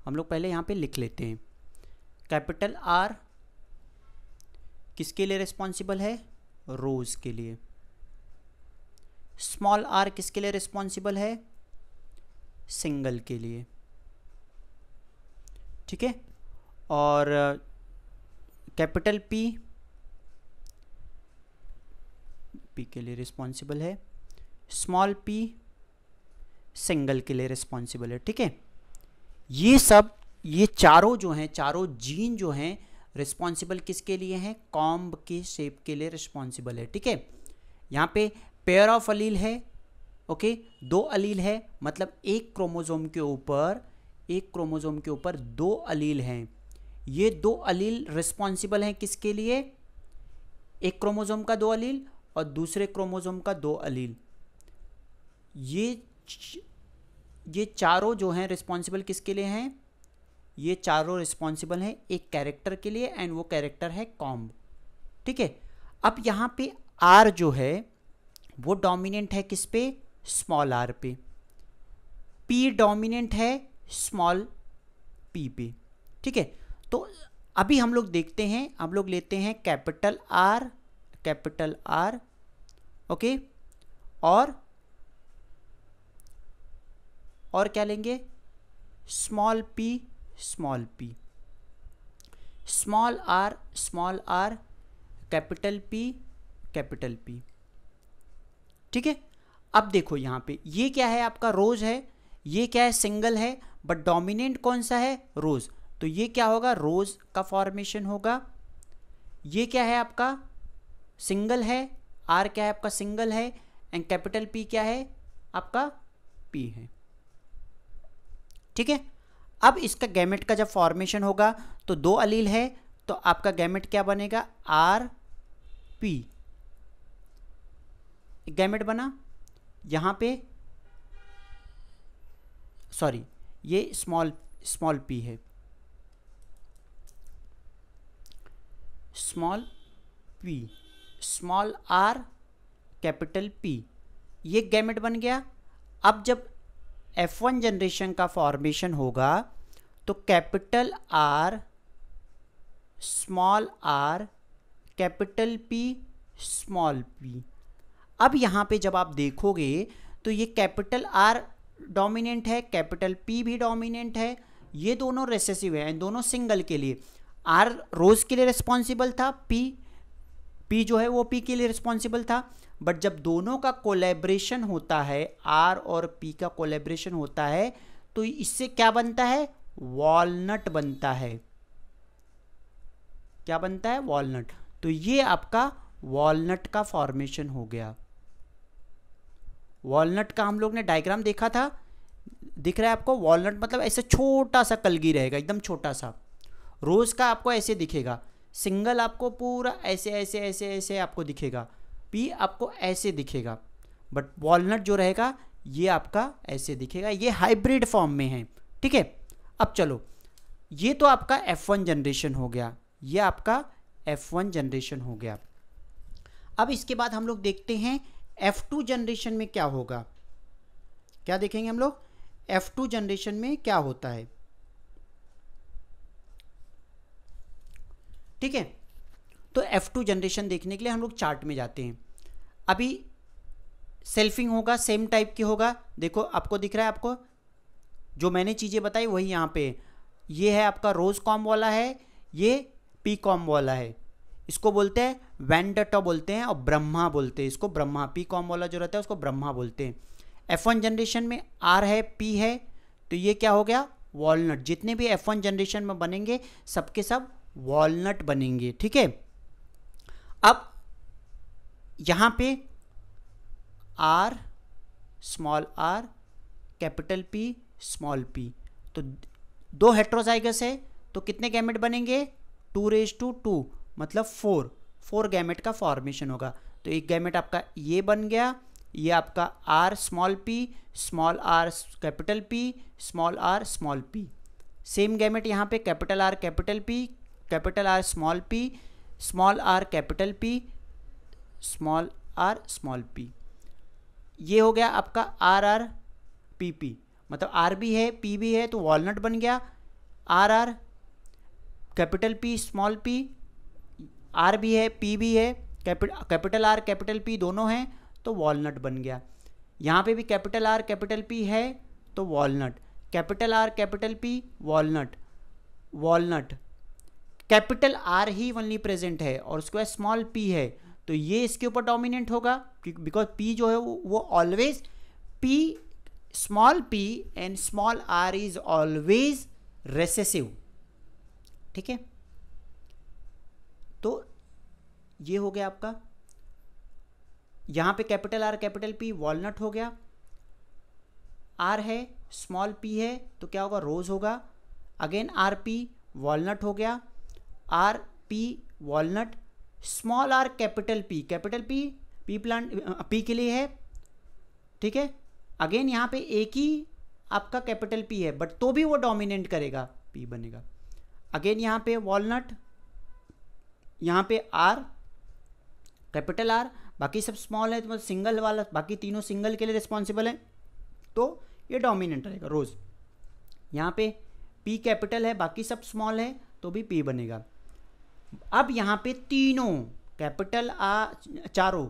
हम लोग पहले यहाँ पे लिख लेते हैं कैपिटल आर किसके लिए रिस्पॉन्सिबल है रोज के लिए स्मॉल आर किसके लिए रिस्पॉन्सिबल है सिंगल के लिए ठीक है और कैपिटल पी पी के लिए रिस्पॉन्सिबल है स्मॉल पी सिंगल के लिए रिस्पॉन्सिबल है ठीक है ये सब ये चारों जो हैं चारों जीन जो हैं रिस्पॉन्सिबल किसके लिए हैं कॉम्ब के शेप के लिए रिस्पॉन्सिबल है ठीक है यहाँ पे पेयर ऑफ अलील है ओके दो अलील है मतलब एक क्रोमोजोम के ऊपर एक क्रोमोजोम के ऊपर दो अलील हैं ये दो अलील रिस्पॉन्सिबल हैं किसके लिए एक क्रोमोजोम का दो अलील और दूसरे क्रोमोजोम का दो अलील ये ये चारों जो हैं रिस्पॉन्सिबल किसके लिए हैं ये चारों रिस्पॉन्सिबल हैं एक कैरेक्टर के लिए एंड वो कैरेक्टर है कॉम्ब ठीक है अब यहाँ पे आर जो है वो डोमिनेंट है किस पे स्मॉल आर पे पी डोमिनेंट है स्मॉल पी पे ठीक है तो अभी हम लोग देखते हैं हम लोग लेते हैं capital R capital R okay और और क्या लेंगे small P small P small R small R capital P capital P ठीक है अब देखो यहां पे ये क्या है आपका रोज है ये क्या है सिंगल है बट डोमिनेंट कौन सा है रोज तो ये क्या होगा रोज का फॉर्मेशन होगा ये क्या है आपका सिंगल है आर क्या है आपका सिंगल है एंड कैपिटल पी क्या है आपका पी है ठीक है अब इसका गैमेट का जब फॉर्मेशन होगा तो दो अलील है तो आपका गैमेट क्या बनेगा आर पी गैमेट बना यहाँ पे सॉरी ये स्मॉल स्मॉल पी है small P small R capital P ये गैमेट बन गया अब जब एफ वन जनरेशन का फॉर्मेशन होगा तो capital R small R capital P small P अब यहाँ पे जब आप देखोगे तो ये कैपिटल आर डोमिनेंट है कैपिटल पी भी डोमिनेंट है ये दोनों रेसेसिव हैं दोनों सिंगल के लिए आर रोज़ के लिए रिस्पॉन्सिबल था पी पी जो है वो पी के लिए रिस्पॉन्सिबल था बट जब दोनों का कोलेब्रेशन होता है आर और पी का कोलेब्रेशन होता है तो इससे क्या बनता है वॉलनट बनता है क्या बनता है वॉलनट तो ये आपका वॉलनट का फॉर्मेशन हो गया वॉलनट का हम लोग ने डायग्राम देखा था दिख रहा है आपको वॉलनट मतलब ऐसे छोटा सा कलगी रहेगा एकदम छोटा सा रोज़ का आपको ऐसे दिखेगा सिंगल आपको पूरा ऐसे ऐसे ऐसे ऐसे आपको दिखेगा पी आपको ऐसे दिखेगा बट वॉलनट जो रहेगा ये आपका ऐसे दिखेगा ये हाइब्रिड फॉर्म में है ठीक है अब चलो ये तो आपका एफ वन जनरेशन हो गया ये आपका एफ वन जनरेशन हो गया अब इसके बाद हम लोग देखते हैं एफ टू जनरेशन में क्या होगा क्या देखेंगे हम लोग एफ टू जनरेशन में क्या होता है ठीक है तो F2 जनरेशन देखने के लिए हम लोग चार्ट में जाते हैं अभी सेल्फिंग होगा सेम टाइप की होगा देखो आपको दिख रहा है आपको जो मैंने चीज़ें बताई वही यहाँ पे ये है आपका रोज़ कॉम वाला है ये पी कॉम वाला है इसको बोलते हैं वैंडटो बोलते हैं और ब्रह्मा बोलते हैं इसको ब्रह्मा पी कॉम वाला जो रहता है उसको ब्रह्मा बोलते हैं एफ वन जनरेशन में आर है पी है तो ये क्या हो गया वॉलनट जितने भी एफ वन जनरेशन में बनेंगे सबके सब वॉलनट बनेंगे ठीक है अब यहाँ पे R small R capital P small P तो दो हेट्रोजाइगस है तो कितने गैमेट बनेंगे टू रेज टू टू मतलब फोर फोर गैमेट का फॉर्मेशन होगा तो एक गैमेट आपका ये बन गया ये आपका R small P small R capital P small R small P same gamete यहाँ पे capital R capital P capital R small P small R capital P small R small P ये हो गया आपका आर आर पी पी मतलब R भी है P भी है तो वॉलनट बन गया R R capital P small P R भी है पी भी है कैपिटल आर कैपिटल पी दोनों हैं तो वॉलनट बन गया यहाँ पे भी कैपिटल आर कैपिटल पी है तो walnut capital R capital P walnut walnut capital R ही ओनली प्रेजेंट है और उसके बाद स्मॉल पी है तो ये इसके ऊपर डोमिनेंट होगा बिकॉज पी जो है वो always P small P and small R is always recessive ठीक है तो ये हो गया आपका यहां पे capital R capital P walnut हो गया आर है स्मॉल पी है तो क्या होगा रोज़ होगा अगेन आर पी वॉलनट हो गया R P walnut small R capital P capital P pea plant P के लिए है ठीक है अगेन यहाँ पे एक ही आपका कैपिटल पी है बट तो भी वो डोमिनेट करेगा पी बनेगा अगेन यहाँ पे वॉलनट यहाँ पे आर कैपिटल आर बाकी सब स्मॉल है तो मतलब सिंगल वाला बाकी तीनों सिंगल के लिए रिस्पॉन्सिबल है तो ये डोमिनेंट रहेगा रोज़ यहाँ पे पी कैपिटल है बाकी सब स्मॉल है तो भी पी बनेगा अब यहाँ पे तीनों कैपिटल आ चारों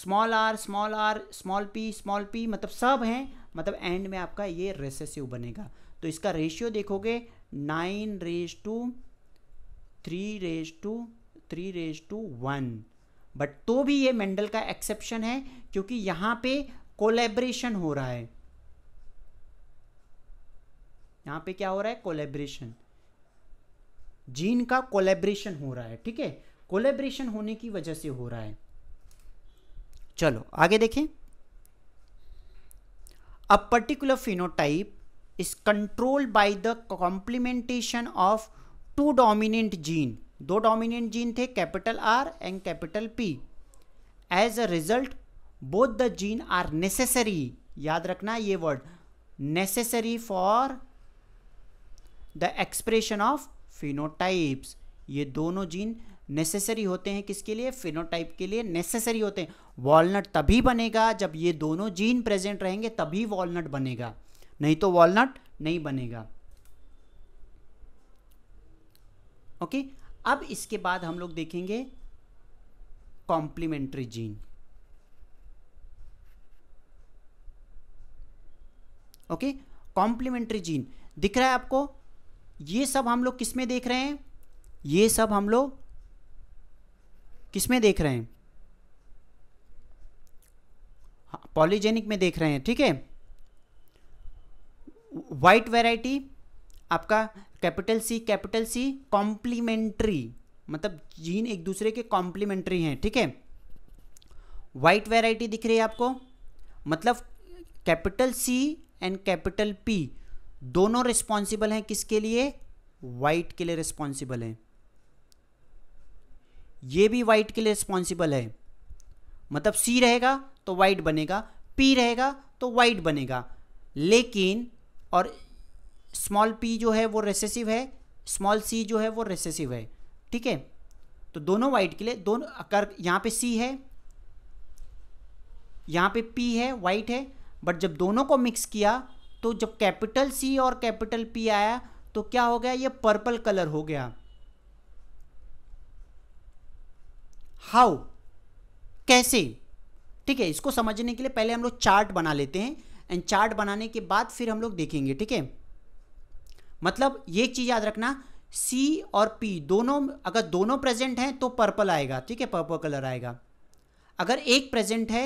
small R small R small P small P मतलब सब हैं मतलब एंड में आपका ये रेसेसिव बनेगा तो इसका रेशियो देखोगे nine raise to three raise to three raise to one but तो भी ये मेंडल का एक्सेप्शन है क्योंकि यहाँ पे कोलेब्रेशन हो रहा है यहाँ पे क्या हो रहा है कोलेब्रेशन जीन का कोलेब्रेशन हो रहा है ठीक है कोलेब्रेशन होने की वजह से हो रहा है चलो आगे देखें a particular phenotype is control by the complementation of two dominant gene दो डोमिनेंट जीन थे capital R and capital P as a result both the gene are necessary याद रखना ये word necessary for the expression of phenotypes ये दोनों gene necessary होते हैं किसके लिए फिनोटाइप के लिए नेसेसरी होते हैं वॉलनट तभी बनेगा जब ये दोनों जीन प्रेजेंट रहेंगे तभी वॉलनट बनेगा नहीं तो वॉलनट नहीं बनेगा ओके okay? अब इसके बाद हम लोग देखेंगे complementary gene okay complementary gene दिख रहा है आपको ये सब हम लोग किस में देख रहे हैं ये सब हम लोग किस में देख रहे हैं पॉलीजेनिक हाँ, में देख रहे हैं ठीक है वाइट वैरायटी आपका capital C capital C complementary मतलब जीन एक दूसरे के कॉम्प्लीमेंट्री हैं ठीक है वाइट वैरायटी दिख रही है आपको मतलब capital C and capital P दोनों रिस्पॉन्सिबल हैं किसके लिए वाइट के लिए रिस्पॉन्सिबल हैं ये भी वाइट के लिए रिस्पॉन्सिबल है मतलब सी रहेगा तो वाइट बनेगा पी रहेगा तो वाइट बनेगा लेकिन और स्मॉल पी जो है वो रेसेसिव है स्मॉल सी जो है वो रेसेसिव है ठीक है तो दोनों वाइट के लिए दोनों अगर यहाँ पे सी है यहाँ पे पी है वाइट है बट जब दोनों को मिक्स किया तो जब कैपिटल सी और कैपिटल पी आया तो क्या हो गया ये पर्पल कलर हो गया हाउ कैसे ठीक है इसको समझने के लिए पहले हम लोग चार्ट बना लेते हैं एंड चार्ट बनाने के बाद फिर हम लोग देखेंगे ठीक है मतलब ये चीज़ याद रखना सी और पी दोनों अगर दोनों प्रेजेंट हैं तो पर्पल आएगा ठीक है पर्पल कलर आएगा अगर एक प्रेजेंट है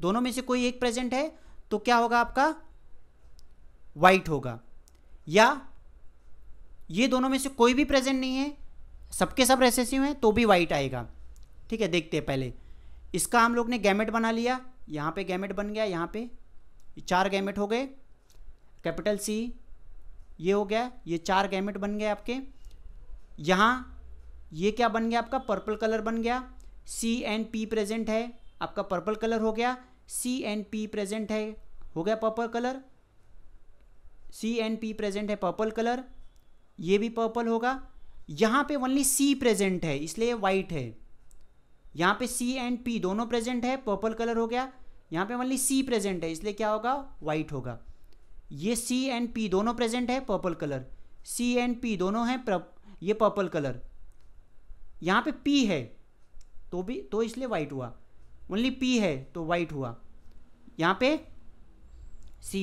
दोनों में से कोई एक प्रेजेंट है तो क्या होगा आपका वाइट होगा या ये दोनों में से कोई भी प्रेजेंट नहीं है सबके सब रेसेसिव हैं तो भी वाइट आएगा ठीक है देखते हैं पहले इसका हम लोग ने गैमेट बना लिया यहाँ पे गैमेट बन गया यहाँ पे चार गैमेट हो गए कैपिटल सी ये हो गया ये चार गैमेट बन गए आपके यहाँ ये क्या बन गया आपका पर्पल कलर बन गया सी एंड पी प्रेजेंट है आपका पर्पल कलर हो गया सी एंड पी प्रेजेंट है हो गया purple colour C and P present है पर्पल कलर ये भी पर्पल होगा यहाँ पे ओनली सी प्रेजेंट है इसलिए वाइट है यहाँ पे सी एंड पी दोनों प्रेजेंट है पर्पल कलर हो गया यहाँ पे ओनली सी प्रेजेंट है इसलिए क्या होगा वाइट होगा ये सी एंड पी दोनों प्रेजेंट है purple colour C and P दोनों हैं ये पर्पल कलर यहाँ पे पी है तो भी तो इसलिए वाइट हुआ ओनली पी है तो वाइट हुआ यहाँ पे सी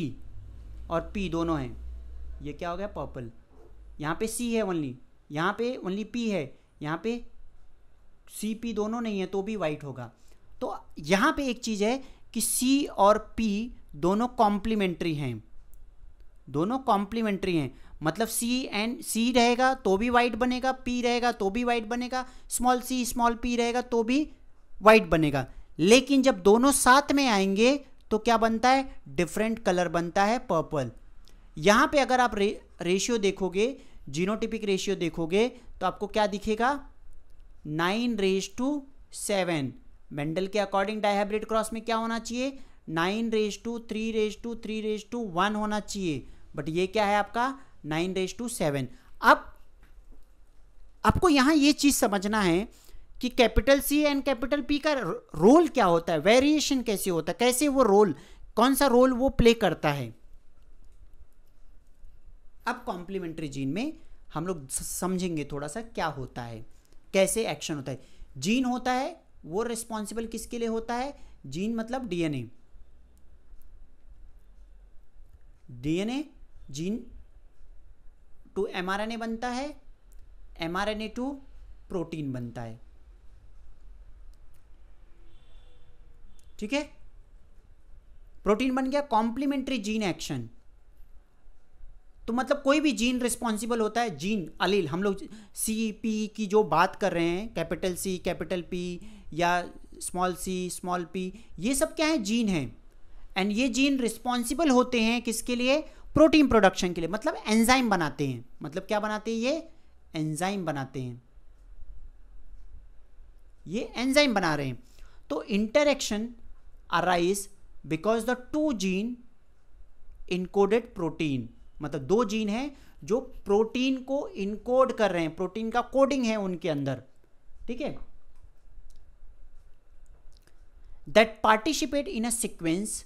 और पी दोनों हैं ये क्या हो गया पर्पल यहाँ पे सी है ओनली यहाँ पे ओनली पी है यहाँ पे सी पी दोनों नहीं है तो भी वाइट होगा तो यहाँ पे एक चीज़ है कि सी और पी दोनों कॉम्प्लीमेंट्री हैं दोनों कॉम्प्लीमेंट्री हैं मतलब सी एंड सी रहेगा तो भी वाइट बनेगा पी रहेगा तो भी वाइट बनेगा स्मॉल सी स्मॉल पी रहेगा तो भी वाइट बनेगा लेकिन जब दोनों साथ में आएंगे तो क्या बनता है डिफरेंट कलर बनता है पर्पल यहाँ पे अगर आप रे, रेशियो देखोगे जीनोटिपिक रेशियो देखोगे तो आपको क्या दिखेगा nine raise to seven Mendel के अकॉर्डिंग डायहाइब्रिड क्रॉस में क्या होना चाहिए nine raise to three raise to three raise to one होना चाहिए बट ये क्या है आपका नाइन रेज टू सेवन अब आपको यहां ये चीज़ समझना है कि capital C and capital P का रोल क्या होता है वेरिएशन कैसे होता है कैसे वो रोल कौन सा रोल वो प्ले करता है अब कॉम्प्लीमेंट्री जीन में हम लोग समझेंगे थोड़ा सा क्या होता है कैसे एक्शन होता है जीन होता है वो रिस्पॉन्सिबल किसके लिए होता है जीन मतलब DNA DNA gene to mRNA बनता है एमआरएनए टू प्रोटीन बनता है ठीक है प्रोटीन बन गया कॉम्प्लीमेंट्री जीन एक्शन तो मतलब कोई भी जीन रिस्पॉन्सिबल होता है जीन अलील हम लोग सी पी की जो बात कर रहे हैं कैपिटल सी कैपिटल पी या स्मॉल सी स्मॉल पी ये सब क्या है जीन है एंड ये जीन रिस्पॉन्सिबल होते हैं किसके लिए प्रोटीन प्रोडक्शन के लिए मतलब एंजाइम बनाते हैं मतलब क्या बनाते हैं ये एंजाइम बनाते हैं ये एंजाइम बना रहे हैं तो interaction arise because the two gene encoded protein मतलब दो जीन हैं जो प्रोटीन को इनकोड कर रहे हैं प्रोटीन का कोडिंग है उनके अंदर ठीक है that participate in a sequence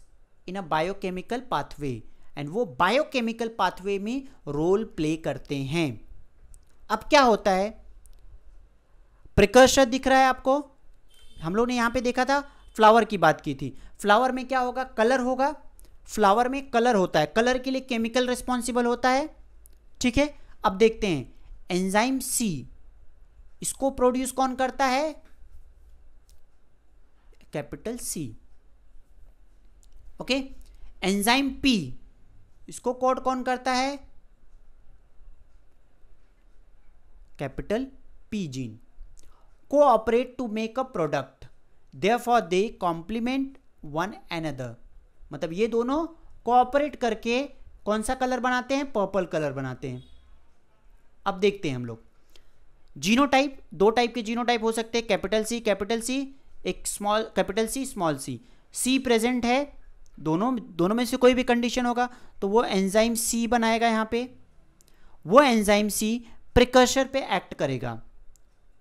in a biochemical pathway and वो बायोकेमिकल पाथवे में रोल प्ले करते हैं अब क्या होता है प्रिकर्सर दिख रहा है आपको हम लोग ने यहां पे देखा था फ्लावर की बात की थी फ्लावर में क्या होगा कलर होगा फ्लावर में कलर होता है कलर के लिए केमिकल रिस्पॉन्सिबल होता है ठीक है अब देखते हैं एंजाइम सी इसको प्रोड्यूस कौन करता है capital C okay enzyme P इसको कोड कौन करता है capital P gene cooperate to make a product therefore they complement one another मतलब ये दोनों कोऑपरेट करके कौन सा कलर बनाते हैं पर्पल कलर बनाते हैं अब देखते हैं हम लोग जीनोटाइप दो टाइप के जीनोटाइप हो सकते हैं कैपिटल सी कैपिटल सी एक small capital C small C C present है दोनों दोनों में से कोई भी कंडीशन होगा तो वो एंजाइम सी बनाएगा यहाँ पे वो एंजाइम सी प्रिकर्शर पे एक्ट करेगा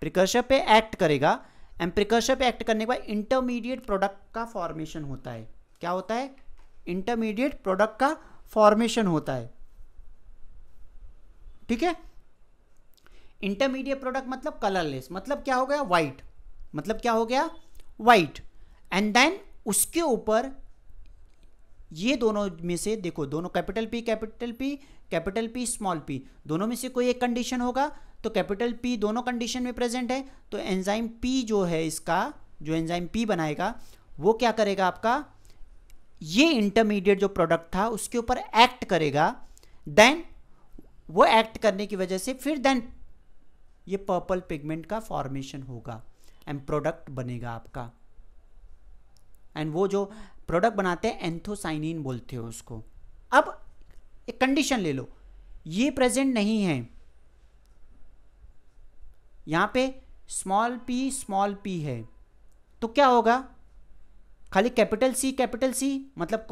प्रिकर्सर पे एक्ट करेगा एंड प्रिकर्सर पे एक्ट करने के बाद इंटरमीडिएट प्रोडक्ट का फॉर्मेशन होता है क्या होता है इंटरमीडिएट प्रोडक्ट का फॉर्मेशन होता है ठीक है इंटरमीडिएट प्रोडक्ट मतलब कलरलेस मतलब क्या हो गया वाइट मतलब क्या हो गया वाइट एंड देन उसके ऊपर ये दोनों में से देखो दोनों capital P capital P capital P small P दोनों में से कोई एक कंडीशन होगा तो कैपिटल पी दोनों कंडीशन में प्रेजेंट है तो एंजाइम पी जो है इसका जो एंजाइम पी बनाएगा वो क्या करेगा आपका ये इंटरमीडिएट जो प्रोडक्ट था उसके ऊपर एक्ट करेगा देन वो एक्ट करने की वजह से फिर देन ये पर्पल पिगमेंट का फॉर्मेशन होगा एंड प्रोडक्ट बनेगा आपका एंड वो जो प्रोडक्ट बनाते हैं एंथोसाइनिन बोलते हो उसको अब एक कंडीशन ले लो ये प्रेजेंट नहीं है यहाँ पे स्मॉल पी स्मॉल पी है तो क्या होगा खाली कैपिटल सी कैपिटल सी मतलब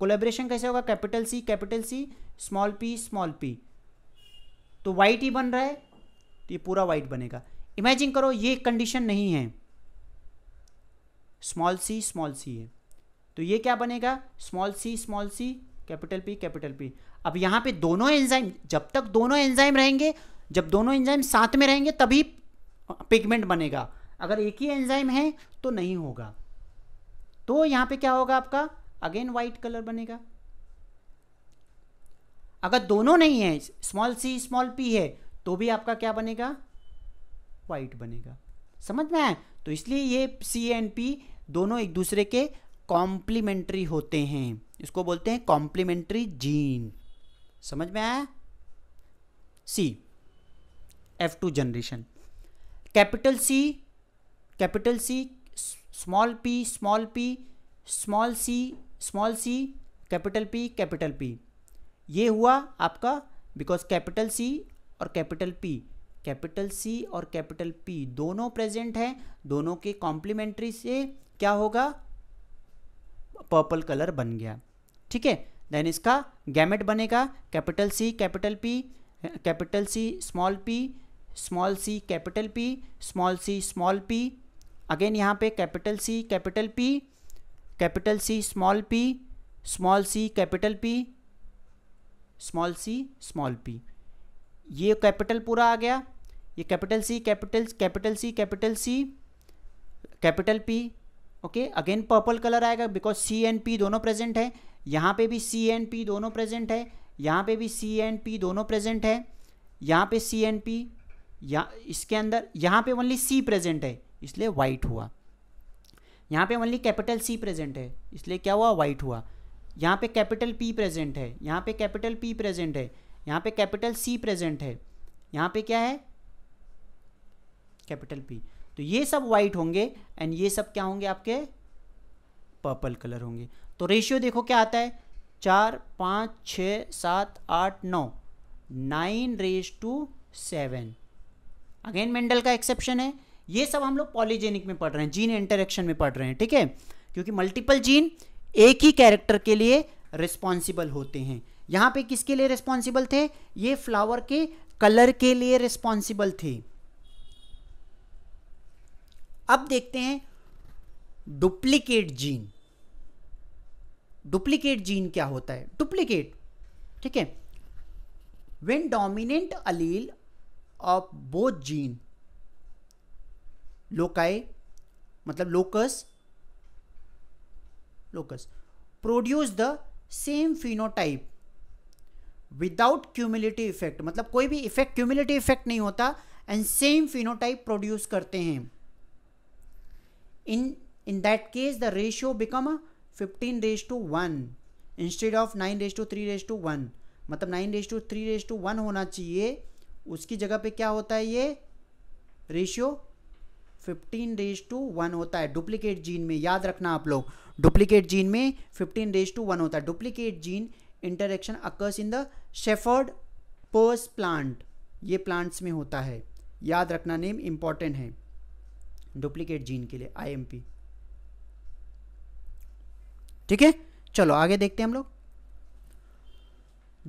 कोलेब्रेशन कैसे होगा capital C capital C small P small P तो वाइट ही बन रहा है तो ये पूरा वाइट बनेगा इमेजिन करो ये कंडीशन नहीं है स्मॉल सी स्मॉल सी है तो ये क्या बनेगा small C small C capital P capital P अब यहाँ पे दोनों एंजाइम जब तक दोनों एंजाइम रहेंगे जब दोनों एंजाइम साथ में रहेंगे तभी पिगमेंट बनेगा अगर एक ही एंजाइम है तो नहीं होगा तो यहाँ पे क्या होगा आपका अगेन वाइट कलर बनेगा अगर दोनों नहीं है स्मॉल सी स्मॉल पी है तो भी आपका क्या बनेगा वाइट बनेगा समझ में आए तो इसलिए ये सी एंड पी दोनों एक दूसरे के कॉम्प्लीमेंट्री होते हैं इसको बोलते हैं कॉम्प्लीमेंट्री जीन समझ में आया see F two generation capital C capital C small P small P small C small C capital P capital P ये हुआ आपका बिकॉज कैपिटल सी और कैपिटल पी कैपिटल सी और कैपिटल पी दोनों प्रेजेंट हैं दोनों के कॉम्प्लीमेंट्री से क्या होगा पर्पल कलर बन गया ठीक है देन इसका गैमेट बनेगा capital C capital P capital C small P small C capital P small C small P again यहाँ पे capital C capital P capital C small P small C capital P small C small P ये capital पूरा आ गया ये capital C capital capital C capital C capital P okay again purple colour आएगा because C and P दोनों present है यहाँ पे भी सी एंड पी दोनों प्रेजेंट है यहाँ पे भी सी एंड पी दोनों प्रेजेंट है यहाँ पे सी एंड पी या इसके अंदर यहाँ पे ओनली सी प्रेजेंट है इसलिए वाइट हुआ यहाँ पे ओनली कैपिटल सी प्रेजेंट है इसलिए क्या हुआ वाइट हुआ यहाँ पे कैपिटल पी प्रेजेंट है यहाँ पे कैपिटल पी प्रेजेंट है यहाँ पे कैपिटल सी प्रेजेंट है यहाँ पे क्या है कैपिटल पी तो ये सब वाइट होंगे एंड ये सब क्या होंगे आपके पर्पल कलर होंगे तो रेशियो देखो क्या आता है चार पाँच छ सात आठ नौ nine raise to seven again Mendel का एक्सेप्शन है ये सब हम लोग पॉलीजेनिक में पढ़ रहे हैं जीन इंटरेक्शन में पढ़ रहे हैं ठीक है क्योंकि मल्टीपल जीन एक ही कैरेक्टर के लिए रिस्पॉन्सिबल होते हैं यहाँ पे किसके लिए रिस्पॉन्सिबल थे ये फ्लावर के कलर के लिए रिस्पॉन्सिबल थे अब देखते हैं डुप्लीकेट जीन डुप्लीकेट जीन क्या होता है डुप्लीकेट ठीक है when dominant allele of both gene loci मतलब locus locus produce the same phenotype without cumulative effect मतलब कोई भी इफेक्ट क्यूमिलिटी इफेक्ट नहीं होता एंड सेम फिनोटाइप प्रोड्यूस करते हैं in in that case the ratio become a fifteen raise to one instead of nine raise to three raise to one मतलब nine raise to three raise to one होना चाहिए उसकी जगह पे क्या होता है ये ratio fifteen raise to one होता है डुप्लीकेट जीन में याद रखना आप लोग डुप्लीकेट जीन में फिफ्टीन रेज टू वन होता है duplicate gene interaction occurs in the shepherd purse plant ये प्लांट्स में होता है याद रखना नेम इम्पॉर्टेंट है डुप्लीकेट जीन के लिए आई ठीक है चलो आगे देखते हैं हम लोग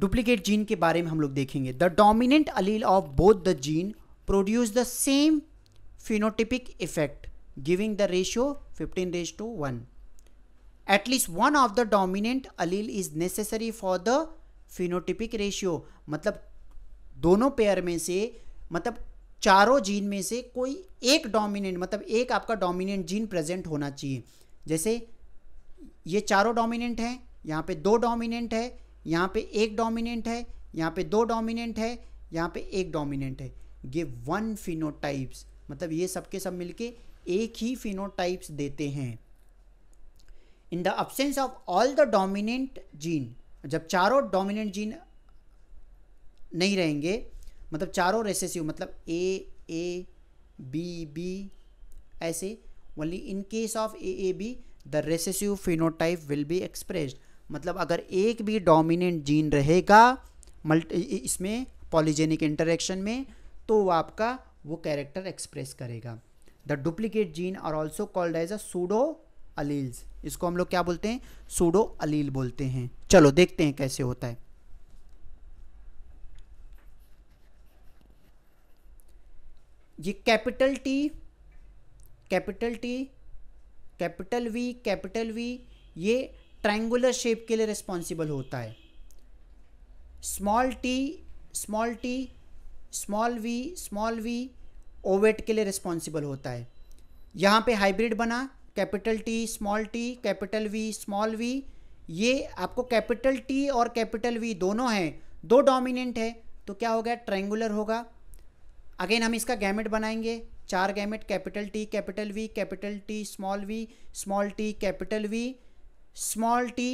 डुप्लीकेट जीन के बारे में हम लोग देखेंगे the dominant allele of both the gene produce the same phenotypic effect giving the ratio fifteen raise to one at least one of the dominant allele is necessary for the phenotypic ratio मतलब दोनों pair में से मतलब चारों gene में से कोई एक डोमिनेंट मतलब एक आपका डोमिनेंट जीन प्रेजेंट होना चाहिए जैसे ये चारों डोमिनेंट हैं यहाँ पे दो डोमिनेंट है यहाँ पे एक डोमिनेंट है यहाँ पे दो डोमिनेंट है यहाँ पे एक डोमिनेंट है ये वन फिनोटाइप्स मतलब ये सबके सब मिलके एक ही फिनोटाइप्स देते हैं in the absence of all the dominant gene जब चारों डोमिनेंट जीन नहीं रहेंगे मतलब चारों रेसेसिव मतलब ए ए बी बी ऐसे only in case of A A B the recessive phenotype will be expressed मतलब अगर एक भी डोमिनेंट जीन रहेगा मल्टी इसमें पॉलीजेनिक इंटरेक्शन में तो वो आपका वो कैरेक्टर एक्सप्रेस करेगा the duplicate gene are also called as a pseudo alleles इसको हम लोग क्या बोलते हैं सूडो अलील बोलते हैं चलो देखते हैं कैसे होता है ये capital T capital T capital V capital V ये ट्रायंगुलर शेप के लिए रिस्पॉन्सिबल होता है small T small T small V small V ovate के लिए रिस्पॉन्सिबल होता है यहाँ पे हाइब्रिड बना capital T small T capital V small V ये आपको कैपिटल टी और कैपिटल वी दोनों हैं दो डोमिनेंट है तो क्या हो गया ट्रेंगुलर होगा अगेन हम इसका गैमेट बनाएंगे चार gamete capital T capital V capital T small V small T capital V small T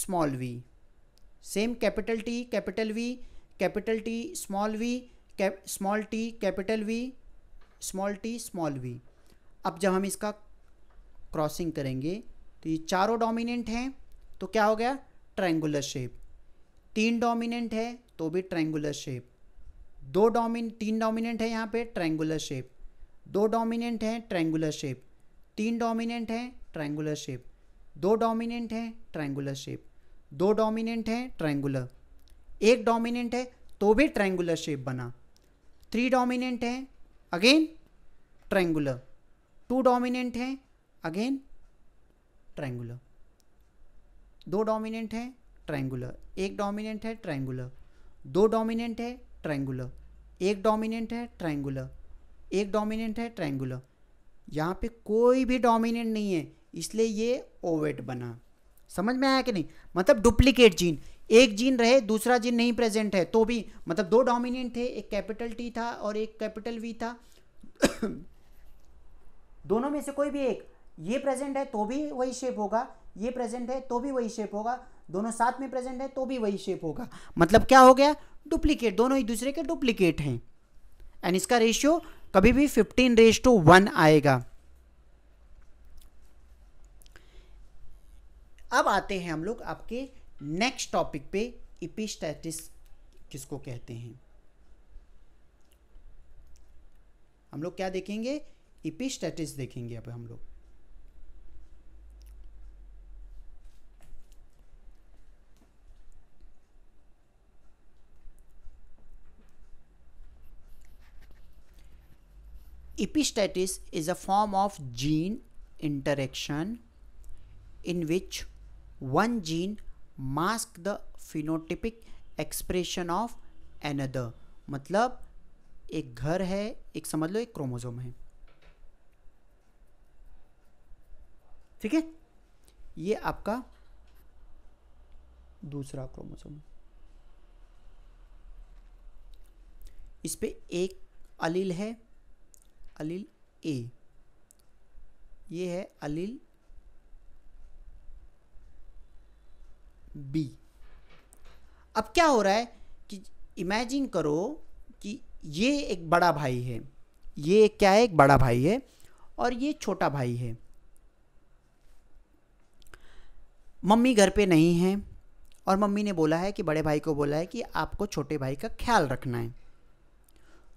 small V same capital T capital V capital T small V small T capital V small T small V अब जब हम इसका crossing करेंगे तो ये चारों dominant हैं तो क्या हो गया ट्रैंगुलर शेप तीन डोमिनेंट है तो भी ट्रैंगुलर शेप दो डोमिन तीन डोमिनेंट है यहाँ पे ट्रैंगुलर शेप दो डोमिनेंट हैं ट्रैंगुलर शेप तीन डोमिनेंट हैं ट्रैंगुलर शेप दो डोमिनेंट हैं ट्रैंगुलर शेप दो डोमिनेंट हैं ट्रैंगुलर एक डोमिनेंट है तो भी ट्रैंगुलर शेप बना थ्री डोमिनेंट हैं अगेन ट्रैंगुलर टू डोमिनेंट हैं अगेन ट्रैंगुलर दो डोमिनेंट हैं ट्रैंगुलर एक डोमिनेंट है ट्रैंगुलर दो डोमिनेंट है ट्रैंगुलर एक डोमिनेंट है ट्राइंगुलर एक डोमिनेंट है ट्राइंगुलर यहाँ पे कोई भी डोमिनेंट नहीं है इसलिए ये ओवेट बना समझ में आया कि नहीं मतलब डुप्लीकेट जीन एक जीन रहे दूसरा जीन नहीं प्रेजेंट है तो भी मतलब दो डोमिनेंट थे एक कैपिटल टी था और एक कैपिटल वी था <coughs> दोनों में से कोई भी एक ये प्रेजेंट है तो भी वही शेप होगा ये प्रेजेंट है तो भी वही शेप होगा दोनों साथ में प्रेजेंट है तो भी वही शेप होगा मतलब क्या हो गया डुप्लीकेट दोनों एक दूसरे के डुप्लीकेट हैं एंड इसका रेशियो कभी भी फिफ्टीन रेश टू वन आएगा अब आते हैं हम लोग आपके नेक्स्ट टॉपिक पे इपिस्टैटिस किसको कहते हैं हम लोग क्या देखेंगे इपिस्टैटिस देखेंगे अब हम लोग Epistatis is a form of gene interaction in which one gene masks the phenotypic expression of another मतलब एक घर है एक समझ लो एक क्रोमोजोम है ठीक है ये आपका दूसरा क्रोमोजोम इस पे एक अलील है अलील ए ये है अलील बी अब क्या हो रहा है कि इमेजिन करो कि ये एक बड़ा भाई है ये क्या है एक बड़ा भाई है और ये छोटा भाई है मम्मी घर पे नहीं है और मम्मी ने बोला है कि बड़े भाई को बोला है कि आपको छोटे भाई का ख्याल रखना है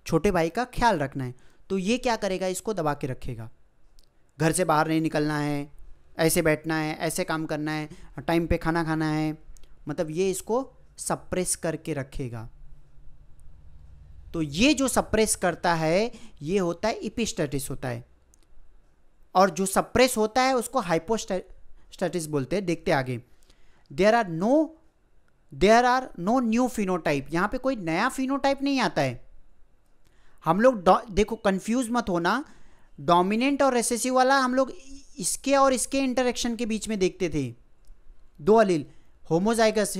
छोटे भाई का ख्याल रखना है तो ये क्या करेगा इसको दबा के रखेगा घर से बाहर नहीं निकलना है ऐसे बैठना है ऐसे काम करना है टाइम पे खाना खाना है मतलब ये इसको सप्रेस करके रखेगा तो ये जो सप्रेस करता है ये होता है इपिस्टेटिस होता है और जो सप्रेस होता है उसको हाइपोस्टेटिस बोलते हैं देखते आगे there are no there are no new phenotype यहाँ पे कोई नया फिनोटाइप नहीं आता है हम लोग देखो कंफ्यूज मत होना डोमिनेंट और रेसेसिव वाला हम लोग इसके और इसके इंटरेक्शन के बीच में देखते थे दो अलील होमोजाइगस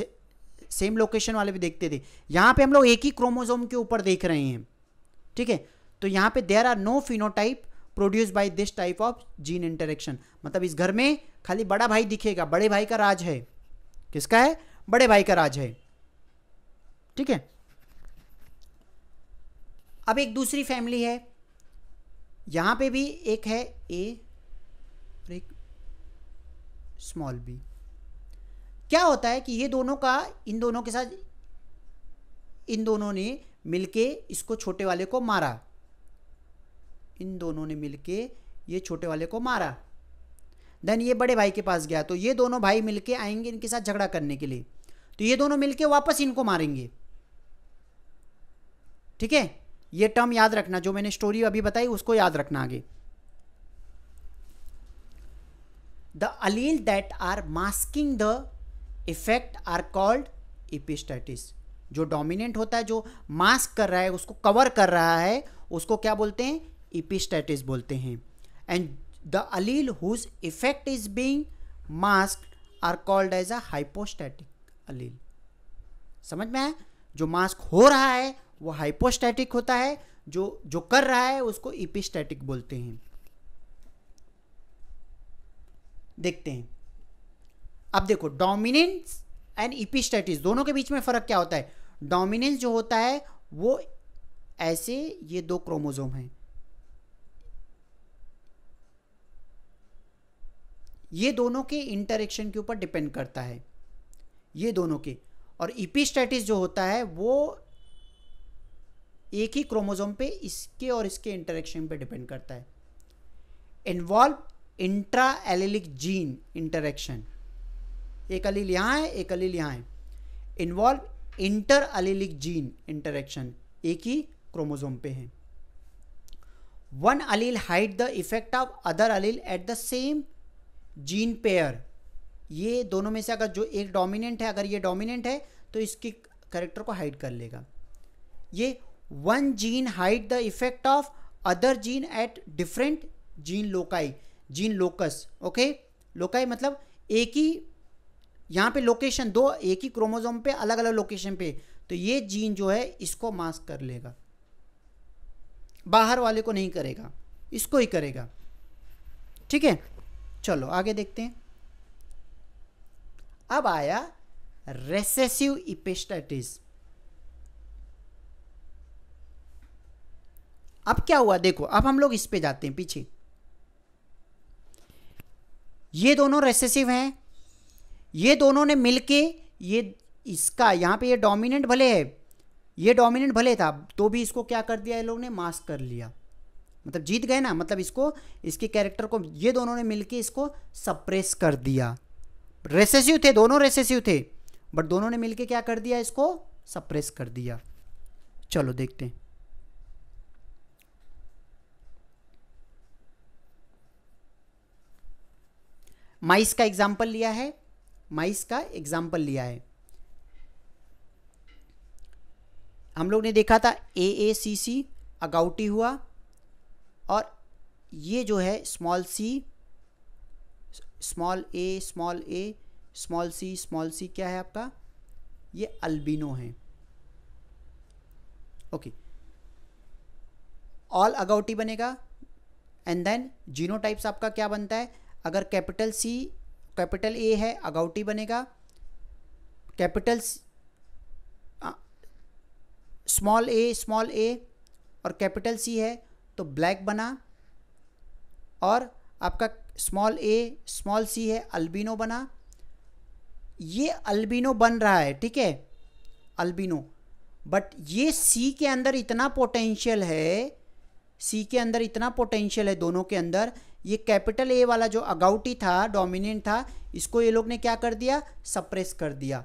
सेम लोकेशन वाले भी देखते थे यहाँ पे हम लोग एक ही क्रोमोजोम के ऊपर देख रहे हैं ठीक है तो यहाँ पे there are no phenotype produce by this type of gene interaction मतलब इस घर में खाली बड़ा भाई दिखेगा बड़े भाई का राज है किसका है बड़े भाई का राज है ठीक है अब एक दूसरी फैमिली है यहाँ पे भी एक है ए और एक स्मॉल बी क्या होता है कि ये दोनों का इन दोनों के साथ इन दोनों ने मिलके इसको छोटे वाले को मारा इन दोनों ने मिलके ये छोटे वाले को मारा देन ये बड़े भाई के पास गया तो ये दोनों भाई मिलके आएंगे इनके साथ झगड़ा करने के लिए तो ये दोनों मिलके वापस इनको मारेंगे ठीक है ये टर्म याद रखना जो मैंने स्टोरी अभी बताई उसको याद रखना आगे the allele that are masking the effect are called epistasis जो डोमिनेंट होता है जो मास्क कर रहा है उसको कवर कर रहा है उसको क्या बोलते हैं इपिस्टेटिस बोलते हैं and the allele whose effect is being mask are called as a hypostatic allele समझ में आया जो मास्क हो रहा है वो हाइपोस्टैटिक होता है जो जो कर रहा है उसको इपिस्टैटिक बोलते हैं देखते हैं अब देखो डोमिनेंस एंड इपिस्टैटिस दोनों के बीच में फ़र्क क्या होता है डोमिनेंस जो होता है वो ऐसे ये दो क्रोमोजोम हैं ये दोनों के इंटरेक्शन के ऊपर डिपेंड करता है ये दोनों के और इपिस्टैटिस जो होता है वो एक ही क्रोमोजोम पे इसके और इसके इंटरेक्शन पे डिपेंड करता है involve intra allelic gene interaction एक अलील यहाँ है एक अलील यहाँ है involve inter allelic gene interaction एक ही क्रोमोजोम पे है one allele hide the effect of other allele at the same gene pair ये दोनों में से अगर जो एक डोमिनेंट है अगर ये डोमिनेंट है तो इसकी करेक्टर को हाइड कर लेगा ये one gene hide the effect of other gene at different gene loci gene locus okay loci मतलब एक ही यहाँ पे लोकेशन दो एक ही क्रोमोजोम पे अलग अलग लोकेशन पे तो ये जीन जो है इसको मास्क कर लेगा बाहर वाले को नहीं करेगा इसको ही करेगा ठीक है चलो आगे देखते हैं अब आया रेसेसिव इपेस्टाइटिस अब क्या हुआ देखो अब हम लोग इस पे जाते हैं पीछे ये दोनों रेसेसिव हैं ये दोनों ने मिलके ये इसका यहाँ पे ये डोमिनेंट भले है ये डोमिनेंट भले था तो भी इसको क्या कर दिया ये लोग ने मास्क कर लिया मतलब जीत गए ना मतलब इसको इसके कैरेक्टर को ये दोनों ने मिलके इसको सप्रेस कर दिया रेसेसिव थे दोनों रेसेसिव थे बट दोनों ने मिलके क्या कर दिया इसको सप्रेस कर दिया चलो देखते हैं माइस का एग्जाम्पल लिया है माइस का एग्जाम्पल लिया है हम लोग ने देखा था ए ए सी सी अगाउटी हुआ और ये जो है small C small A small A small C small C क्या है आपका ये अल्बिनो है ओके ऑल अगाउटी बनेगा एंड देन जीनो टाइप्स आपका क्या बनता है अगर कैपिटल सी कैपिटल ए है अगाउटी बनेगा capital small A small A और कैपिटल सी है तो ब्लैक बना और आपका स्मॉल ए स्मॉल सी है अल्बिनो बना ये अल्बिनो बन रहा है ठीक है अल्बिनो बट ये सी के अंदर इतना पोटेंशियल है सी के अंदर इतना पोटेंशियल है दोनों के अंदर ये कैपिटल ए वाला जो अगाउटी था डोमिनेंट था इसको ये लोग ने क्या कर दिया सप्रेस कर दिया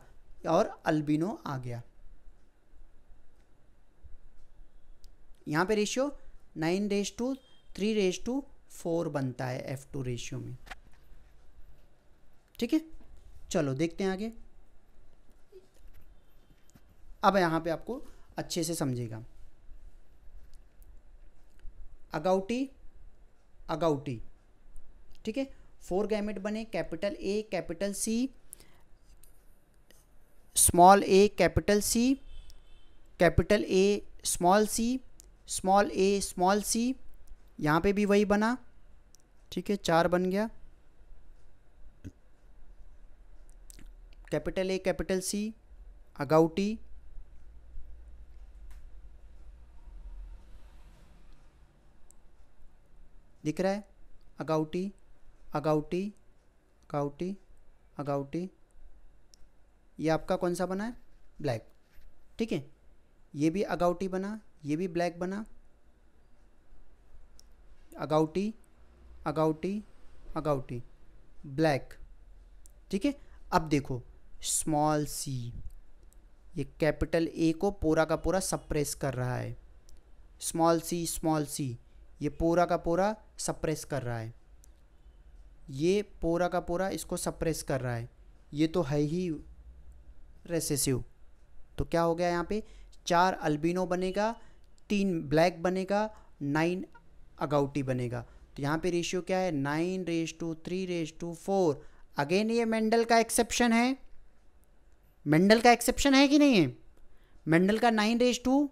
और अल्बिनो आ गया यहाँ पे ratio nine raise to three raise to four बनता है एफ टू रेशियो में ठीक है चलो देखते हैं आगे अब यहाँ पे आपको अच्छे से समझेगा अगाउटी अगाउटी ठीक है फोर गैमेट बने capital A capital C small A capital C capital A small C small A small C यहाँ पे भी वही बना ठीक है चार बन गया कैपिटल ए कैपिटल सी अगाउटी दिख रहा है अगाउटी अगाउटी अगाउटी अगाउटी ये आपका कौन सा बना है ब्लैक ठीक है ये भी अगाउटी बना ये भी ब्लैक बना अगाउटी अगाउटी अगाउटी ब्लैक ठीक है अब देखो स्मॉल सी ये कैपिटल ए को पूरा का पूरा सप्रेस कर रहा है स्मॉल सी स्मॉल सी ये पूरा का पूरा सप्रेस कर रहा है ये पूरा का पूरा इसको सप्रेस कर रहा है ये तो है ही रेसेसिव तो क्या हो गया यहाँ पे चार अल्बिनो बनेगा तीन ब्लैक बनेगा नाइन अगाउटी बनेगा तो यहाँ पे रेशियो क्या है nine raise to three raise to four again ये मेंडल का एक्सेप्शन है मेंडल का एक्सेप्शन है कि नहीं है मेंडल का nine raise to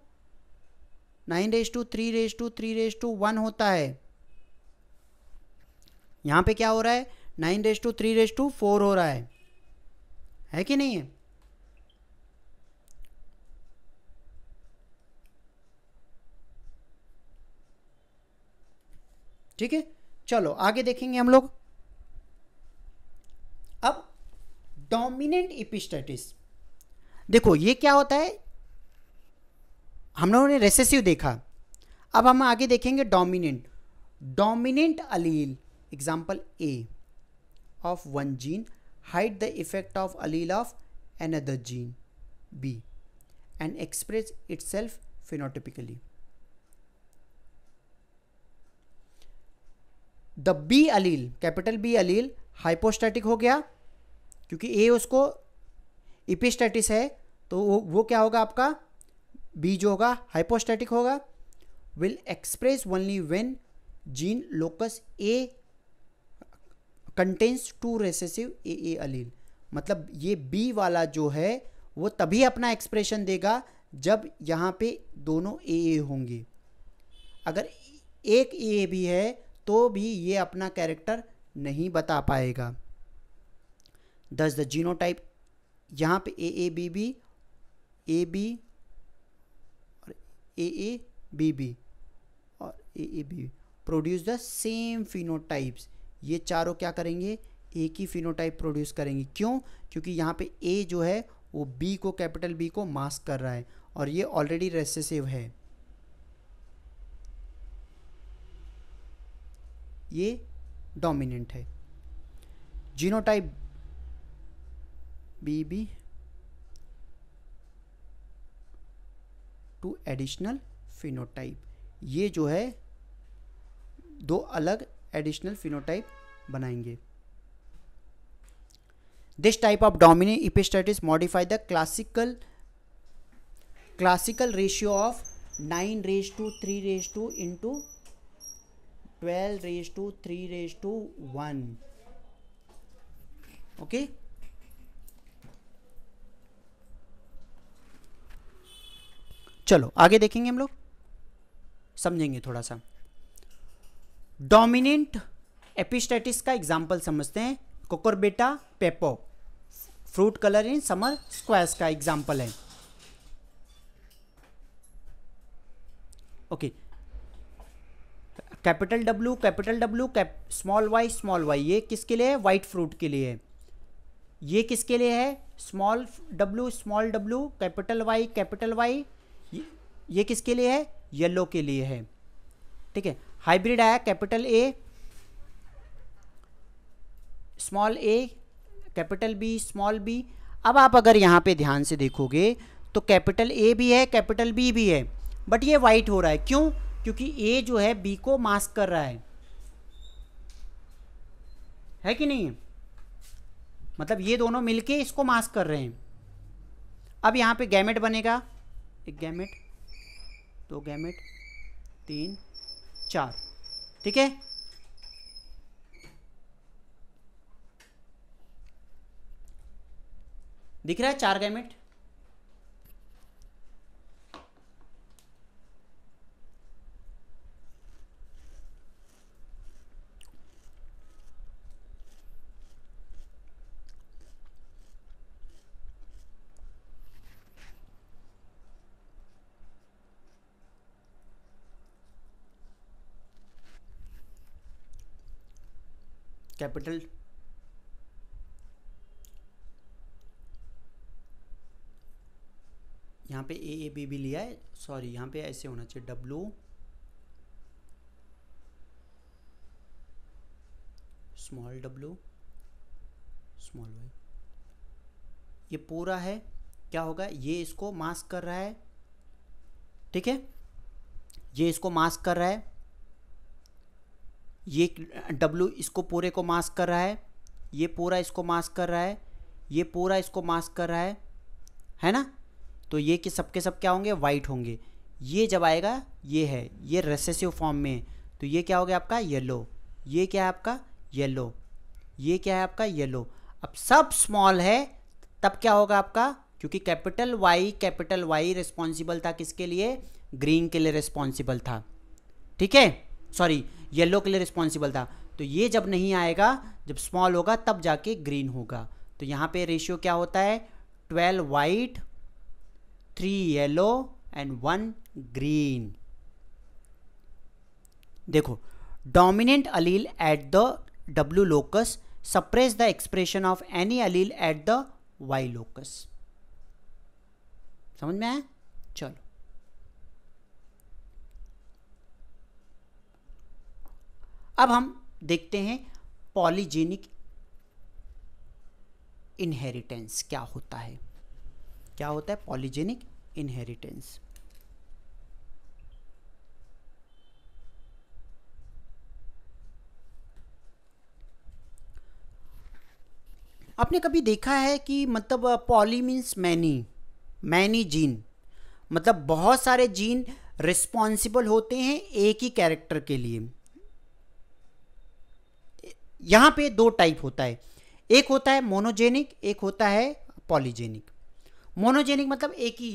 nine raise to three raise to three raise to one होता है यहाँ पे क्या हो रहा है nine raise to three raise to four हो रहा है है कि नहीं है ठीक है चलो आगे देखेंगे हम लोग अब डोमिनेंट इपिस्टेटिस देखो ये क्या होता है हम लोगों ने रेसेसिव देखा अब हम आगे देखेंगे dominant dominant allele example A of one gene hide the effect of allele of another gene B and express itself phenotypically. The B allele capital B allele hypostatic हो गया क्योंकि ए उसको इपिस्टैटिस है तो वो वो क्या होगा आपका बी जो होगा हाइपोस्टैटिक होगा will express only when gene locus A contains two recessive A A allele मतलब ये बी वाला जो है वो तभी अपना एक्सप्रेशन देगा जब यहाँ पे दोनों ए ए होंगे अगर एक ए भी है तो भी ये अपना कैरेक्टर नहीं बता पाएगा दस द टाइप यहाँ पे A A B B A B और ए ए बी बी और A A B produce the same phenotypes ये चारों क्या करेंगे एक ही फिनोटाइप प्रोड्यूस करेंगे क्यों क्योंकि यहाँ पे ए जो है वो बी को कैपिटल बी को मास्क कर रहा है और ये ऑलरेडी रेसेसिव है ये डोमिनेंट है genotype B B two additional phenotype ये जो है दो अलग एडिशनल फिनोटाइप बनाएंगे this type of dominant epistasis modify the classical classical ratio of nine raise to three raise to into twelve raise to three raise to one okay चलो आगे देखेंगे हम लोग समझेंगे थोड़ा सा डोमिनेंट एपिस्टेटिस का एग्जाम्पल समझते हैं Cucurbita pepo fruit colour in summer squash का एग्जाम्पल है okay capital W capital W cap small Y small Y ये किसके लिए है वाइट फ्रूट के लिए है ये किसके लिए है small W small W capital Y capital Y ये किसके लिए है येलो के लिए है ठीक है हाइब्रिड आया capital A small A capital B small B अब आप अगर यहाँ पे ध्यान से देखोगे तो कैपिटल ए भी है कैपिटल बी भी है बट ये वाइट हो रहा है क्यों क्योंकि ए जो है बी को मास्क कर रहा है है कि नहीं मतलब ये दोनों मिलके इसको मास्क कर रहे हैं अब यहाँ पे गैमेट बनेगा एक गैमेट दो गैमेट तीन चार ठीक है दिख रहा है चार गैमेट कैपिटल यहाँ पे ए ए बी भी लिया है सॉरी यहाँ पे ऐसे होना चाहिए W small W small Y ये पूरा है क्या होगा ये इसको मास्क कर रहा है ठीक है ये इसको मास्क कर रहा है ये डब्लू इसको पूरे को मास्क कर रहा है ये पूरा इसको मास्क कर रहा है ये पूरा इसको मास्क कर रहा है है ना तो ये कि सबके सब क्या होंगे वाइट होंगे ये जब आएगा ये है ये रेसेसिव फॉर्म में है तो ये क्या हो गया आपका येलो ये क्या है आपका येलो ये क्या है आपका येलो अब सब स्मॉल है तब क्या होगा आपका क्योंकि capital Y capital Y responsible था किसके लिए ग्रीन के लिए रिस्पॉन्सिबल था ठीक है सॉरी येलो के लिए रिस्पॉन्सिबल था तो ये जब नहीं आएगा जब स्मॉल होगा तब जाके ग्रीन होगा तो यहाँ पे रेशियो क्या होता है twelve white three yellow and one green. देखो dominant allele at the W locus suppress the expression of any allele at the Y locus. समझ में आया चलो अब हम देखते हैं पॉलीजेनिक इनहेरिटेंस क्या होता है क्या होता है पॉलीजेनिक इनहेरिटेंस आपने कभी देखा है कि मतलब poly means many many gene मतलब बहुत सारे जीन रिस्पॉन्सिबल होते हैं एक ही कैरेक्टर के लिए यहाँ पे दो टाइप होता है एक होता है मोनोजेनिक एक होता है पॉलीजेनिक मोनोजेनिक मतलब एक ही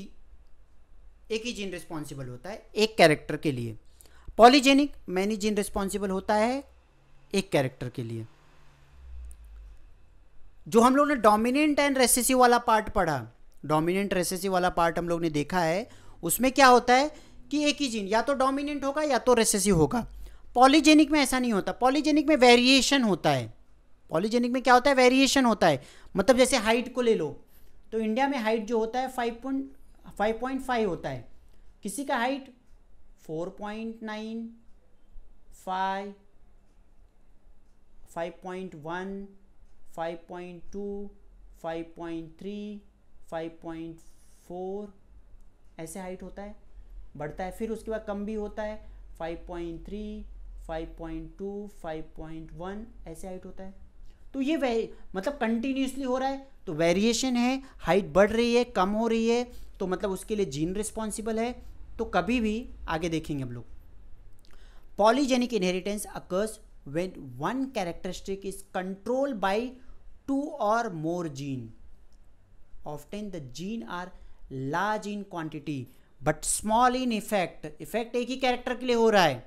एक ही जीन रिस्पॉन्सिबल होता है एक कैरेक्टर के लिए पॉलीजेनिक मैनी जीन रिस्पॉन्सिबल होता है एक कैरेक्टर के लिए जो हम लोग ने डोमिनेंट एंड रेसेसिव वाला पार्ट पढ़ा डोमिनेंट रेसेसिव वाला पार्ट हम लोग ने देखा है उसमें क्या होता है कि एक ही जीन या तो डोमिनेंट होगा या तो रेसेसिव होगा पॉलीजेनिक में ऐसा नहीं होता पॉलीजेनिक में वेरिएशन होता है पॉलीजेनिक में क्या होता है वेरिएशन होता है मतलब जैसे हाइट को ले लो तो इंडिया में हाइट जो होता है five point five point five होता है किसी का height four point nine five five point one five point two five point three five point four ऐसे हाइट होता है बढ़ता है फिर उसके बाद कम भी होता है five point three five point two five point one ऐसे हाइट होता है तो ये वह मतलब कंटिन्यूसली हो रहा है तो वेरिएशन है हाइट बढ़ रही है कम हो रही है तो मतलब उसके लिए जीन रिस्पॉन्सिबल है तो कभी भी आगे देखेंगे हम लोग polygenic inheritance occurs when one characteristic is control by two और more gene often the gene are large in quantity but small in effect effect एक ही कैरेक्टर के लिए हो रहा है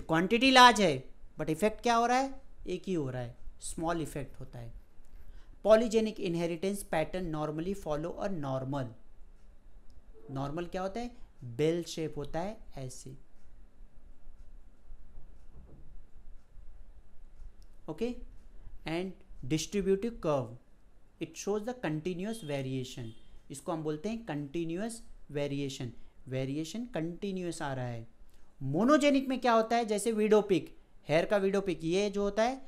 क्वांटिटी लार्ज है बट इफेक्ट क्या हो रहा है एक ही हो रहा है स्मॉल इफेक्ट होता है polygenic inheritance pattern normally follow a normal normal क्या होता है बेल शेप होता है ऐसे okay and distributive curve it shows the continuous variation इसको हम बोलते हैं कंटिन्यूस वेरिएशन वेरिएशन कंटिन्यूस आ रहा है मोनोजेनिक में क्या होता है जैसे विडो पिक हेयर का विडो पिक ये जो होता है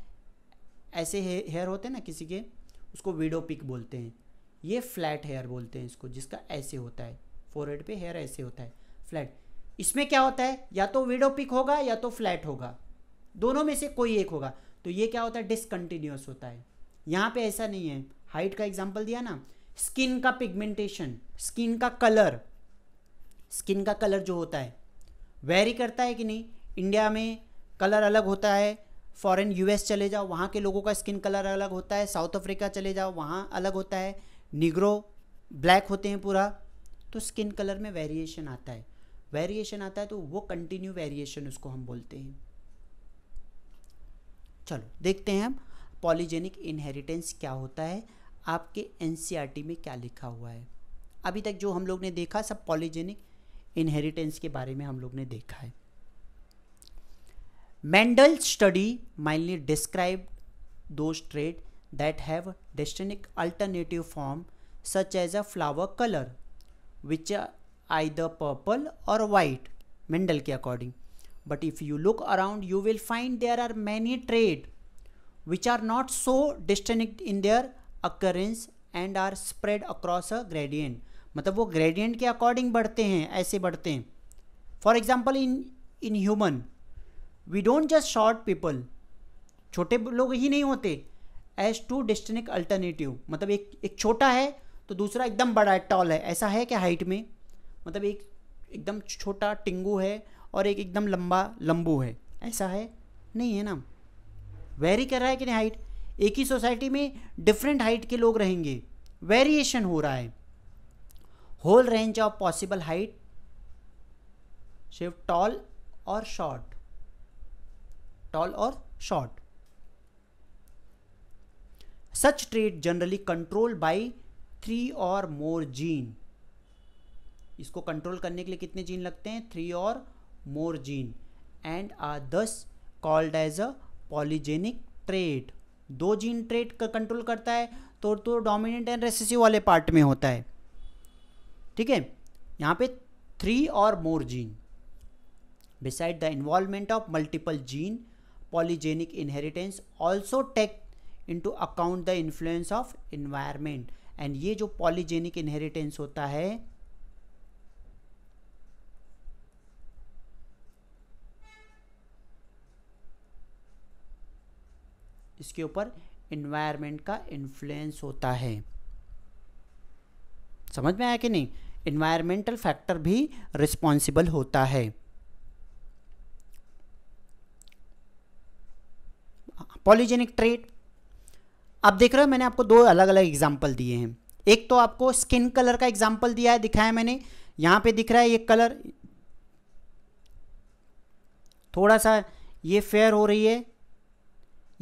ऐसे हेयर होते हैं ना किसी के उसको वीडो पिक बोलते हैं ये फ्लैट हेयर बोलते हैं इसको जिसका ऐसे होता है फोरहेड पे हेयर ऐसे होता है फ्लैट इसमें क्या होता है या तो वीडो पिक होगा या तो फ्लैट होगा दोनों में से कोई एक होगा तो ये क्या होता है डिसकंटिन्यूस होता है यहाँ पे ऐसा नहीं है हाइट का एग्जाम्पल दिया ना स्किन का पिगमेंटेशन स्किन का कलर स्किन का कलर जो होता है वेरी करता है कि नहीं इंडिया में कलर अलग होता है फॉरेन यूएस चले जाओ वहाँ के लोगों का स्किन कलर अलग होता है साउथ अफ्रीका चले जाओ वहाँ अलग होता है निग्रो ब्लैक होते हैं पूरा तो स्किन कलर में वेरिएशन आता है वेरिएशन आता है तो वो कंटिन्यू वेरिएशन उसको हम बोलते हैं चलो देखते हैं हम पॉलीजेनिक इनहेरिटेंस क्या होता है आपके एन e में क्या लिखा हुआ है अभी तक जो हम लोग ने देखा सब पॉलीजेनिक इनहेरिटेंस के बारे में हम लोग ने देखा है मेंडल स्टडी माइनली डिस्क्राइब दो trait that have distinct alternative form such as a flower colour which I the purple और वाइट मेंडल के according but if you look around you will find there are many trait which are not so distinct in their occurrence and are spread across a gradient मतलब वो gradient के according बढ़ते हैं ऐसे बढ़ते हैं for example in in human we don't just short people छोटे लोग ही नहीं होते एज टू डिस्टिनिक अल्टरनेटिव मतलब एक एक छोटा है तो दूसरा एकदम बड़ा है टॉल है ऐसा है क्या हाइट में मतलब एक एकदम छोटा टिंगू है और एक एकदम लंबा लंबू है ऐसा है नहीं है ना वेरी कर रहा है कि नहीं हाइट एक ही सोसाइटी में डिफरेंट हाइट के लोग रहेंगे वेरिएशन हो रहा है whole range of possible height सिर्फ टॉल और शॉर्ट टॉल और short such trait generally control by three और मोर जीन इसको कंट्रोल करने के लिए कितने जीन लगते हैं थ्री और more gene and are thus called as a polygenic trait दो जीन ट्रेड का कंट्रोल करता है तो तो डोमिनेंट एंड रेसिसिव वाले पार्ट में होता है ठीक है यहाँ पे थ्री और more gene beside the involvement of multiple gene polygenic inheritance also take into account the influence of environment and ये जो पॉलीजेनिक इन्हेरिटेंस होता है इसके ऊपर इन्वायरमेंट का इन्फ्लुएंस होता है समझ में आया कि नहीं इन्वायरमेंटल फैक्टर भी रिस्पॉन्सिबल होता है पॉलीजेनिक ट्रेट आप देख रहे हो मैंने आपको दो अलग अलग एग्जाम्पल दिए हैं एक तो आपको स्किन कलर का एग्जाम्पल दिया है दिखाया मैंने यहाँ पे दिख रहा है ये कलर थोड़ा सा ये फेयर हो रही है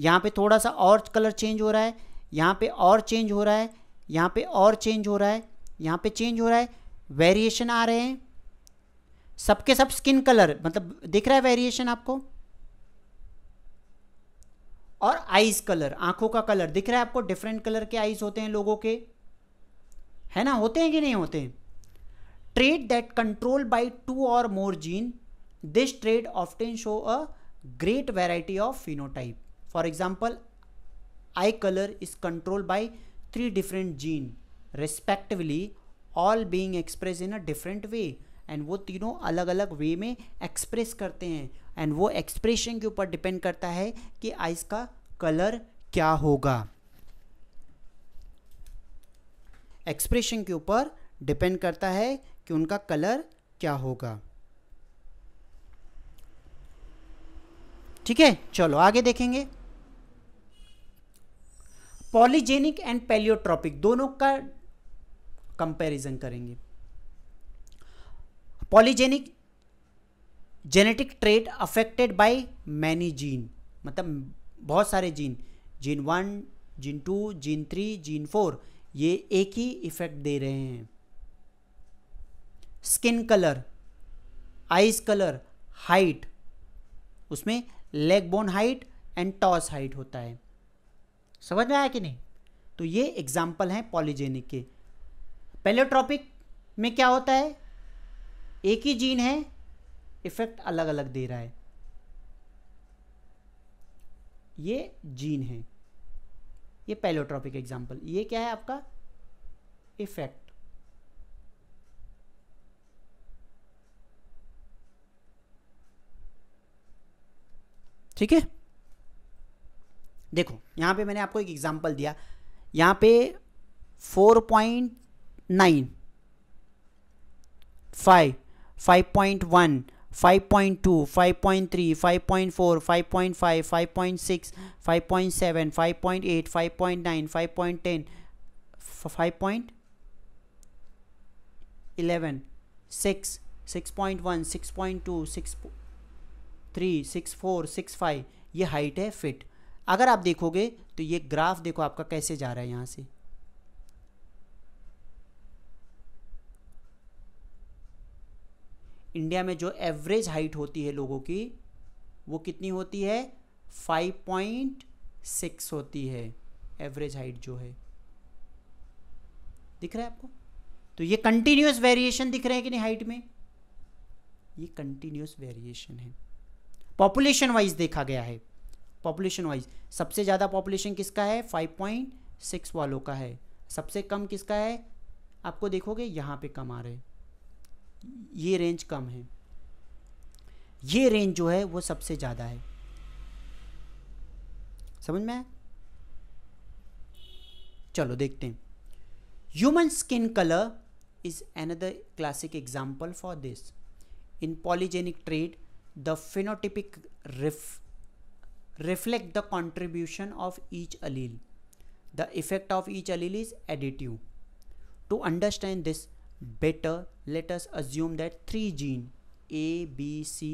यहाँ पे थोड़ा सा और कलर चेंज हो रहा है यहाँ पे और चेंज हो रहा है यहाँ पे और चेंज हो रहा है यहाँ पे चेंज हो रहा है वेरिएशन आ रहे हैं सबके सब स्किन कलर मतलब दिख रहा है वेरिएशन आपको और आइज कलर आंखों का कलर दिख रहा है आपको डिफरेंट कलर के आइज होते हैं लोगों के है ना होते हैं कि नहीं होते trait that control by two और more gene this trait often show a great variety of phenotype for example eye colour is control by three different gene respectively all being express in a different way and वो तीनों अलग अलग वे में express करते हैं and वो expression के ऊपर डिपेंड करता है कि आइस का कलर क्या होगा एक्सप्रेशन के ऊपर डिपेंड करता है कि उनका कलर क्या होगा ठीक है चलो आगे देखेंगे पॉलीजेनिक एंड पेलियोट्रॉपिक दोनों का कंपैरिजन करेंगे polygenic genetic trait affected by many gene मतलब बहुत सारे gene gene one gene two gene three gene four ये एक ही इफेक्ट दे रहे हैं skin colour eyes colour height उसमें leg bone height and toss height होता है समझ में आया कि नहीं तो ये एग्जाम्पल हैं पॉलीजेनिक के पेलोट्रॉपिक में क्या होता है एक ही जीन है इफ़ेक्ट अलग अलग दे रहा है ये जीन है ये पैलोट्रॉपिक एग्जाम्पल ये क्या है आपका इफ़ेक्ट ठीक है देखो यहां पे मैंने आपको एक एग्जाम्पल दिया यहां पे four point nine five five point one 5.2, 6, 6.1, 6.2, 6, 3, 6, 4, 6, 5 ये हाइट है फिट अगर आप देखोगे तो ये ग्राफ देखो आपका कैसे जा रहा है यहाँ से इंडिया में जो एवरेज हाइट होती है लोगों की वो कितनी होती है फाइव पॉइंट सिक्स होती है एवरेज हाइट जो है दिख रहा है आपको तो ये कंटिन्यूस वेरिएशन दिख रहे हैं कि नहीं हाइट में ये कंटिन्यूस वेरिएशन है पॉपुलेशन वाइज देखा गया है पॉपुलेशन वाइज सबसे ज़्यादा पॉपुलेशन किसका है 5.6 वालों का है सबसे कम किसका है आपको देखोगे यहाँ पे कम आ रहे हैं ये रेंज कम है ये रेंज जो है वो सबसे ज़्यादा है समझ में चलो देखते हैं human skin colour is another classic example for this in polygenic trait the phenotypic रिफ reflect the contribution of each allele the effect of each allele is additive to understand this better let us assume that three gene a b c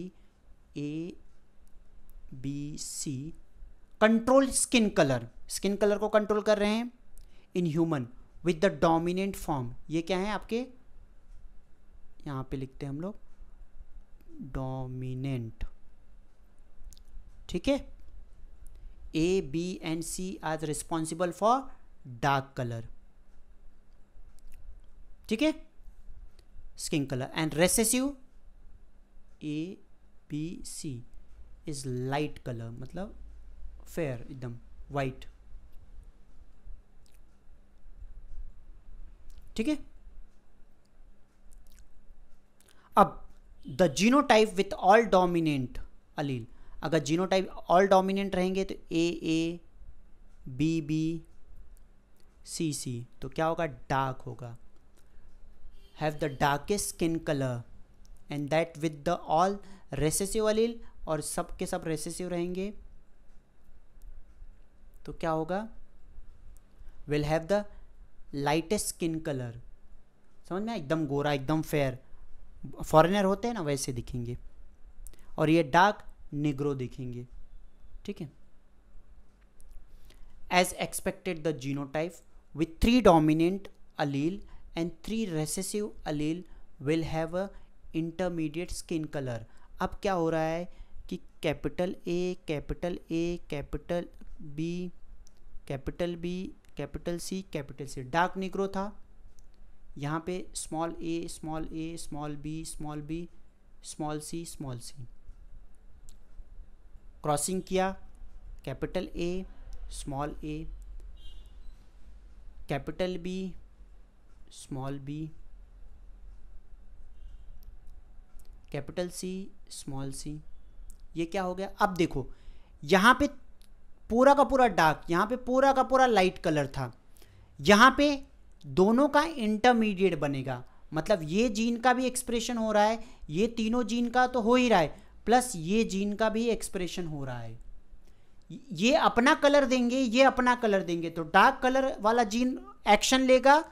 a B C control skin colour skin colour को control कर रहे हैं in human with the dominant form ये क्या है आपके यहाँ पे लिखते हैं हम लोग डोमिनेंट ठीक है A B and C are responsible for dark colour ठीक है skin color and recessive A B C is light colour मतलब फेयर एकदम वाइट ठीक है अब the genotype with all dominant allele अगर जीनोटाइप ऑल डोमिनेंट रहेंगे तो ए ए बी बी सी सी तो क्या होगा डार्क होगा have the darkest skin colour and that with the all recessive allele और सब के सब रेसेसिव रहेंगे तो क्या होगा will have the lightest skin colour समझ में एकदम गोरा एकदम फेयर फॉरेनर होते हैं ना वैसे दिखेंगे और ये डार्क निग्रो दिखेंगे ठीक है as expected the genotype with three dominant allele and three recessive allele will have a intermediate skin colour अब क्या हो रहा है कि capital A capital A capital B capital B capital C capital C dark Negro था यहाँ पे small A small A small B small B small C small C crossing किया capital A small A capital B small b capital C small सी ये क्या हो गया अब देखो यहाँ पे पूरा का पूरा डार्क यहाँ पे पूरा का पूरा लाइट कलर था यहाँ पे दोनों का इंटरमीडिएट बनेगा मतलब ये जीन का भी एक्सप्रेशन हो रहा है ये तीनों जीन का तो हो ही रहा है प्लस ये जीन का भी एक्सप्रेशन हो रहा है ये अपना कलर देंगे ये अपना कलर देंगे तो डार्क कलर वाला जीन एक्शन लेगा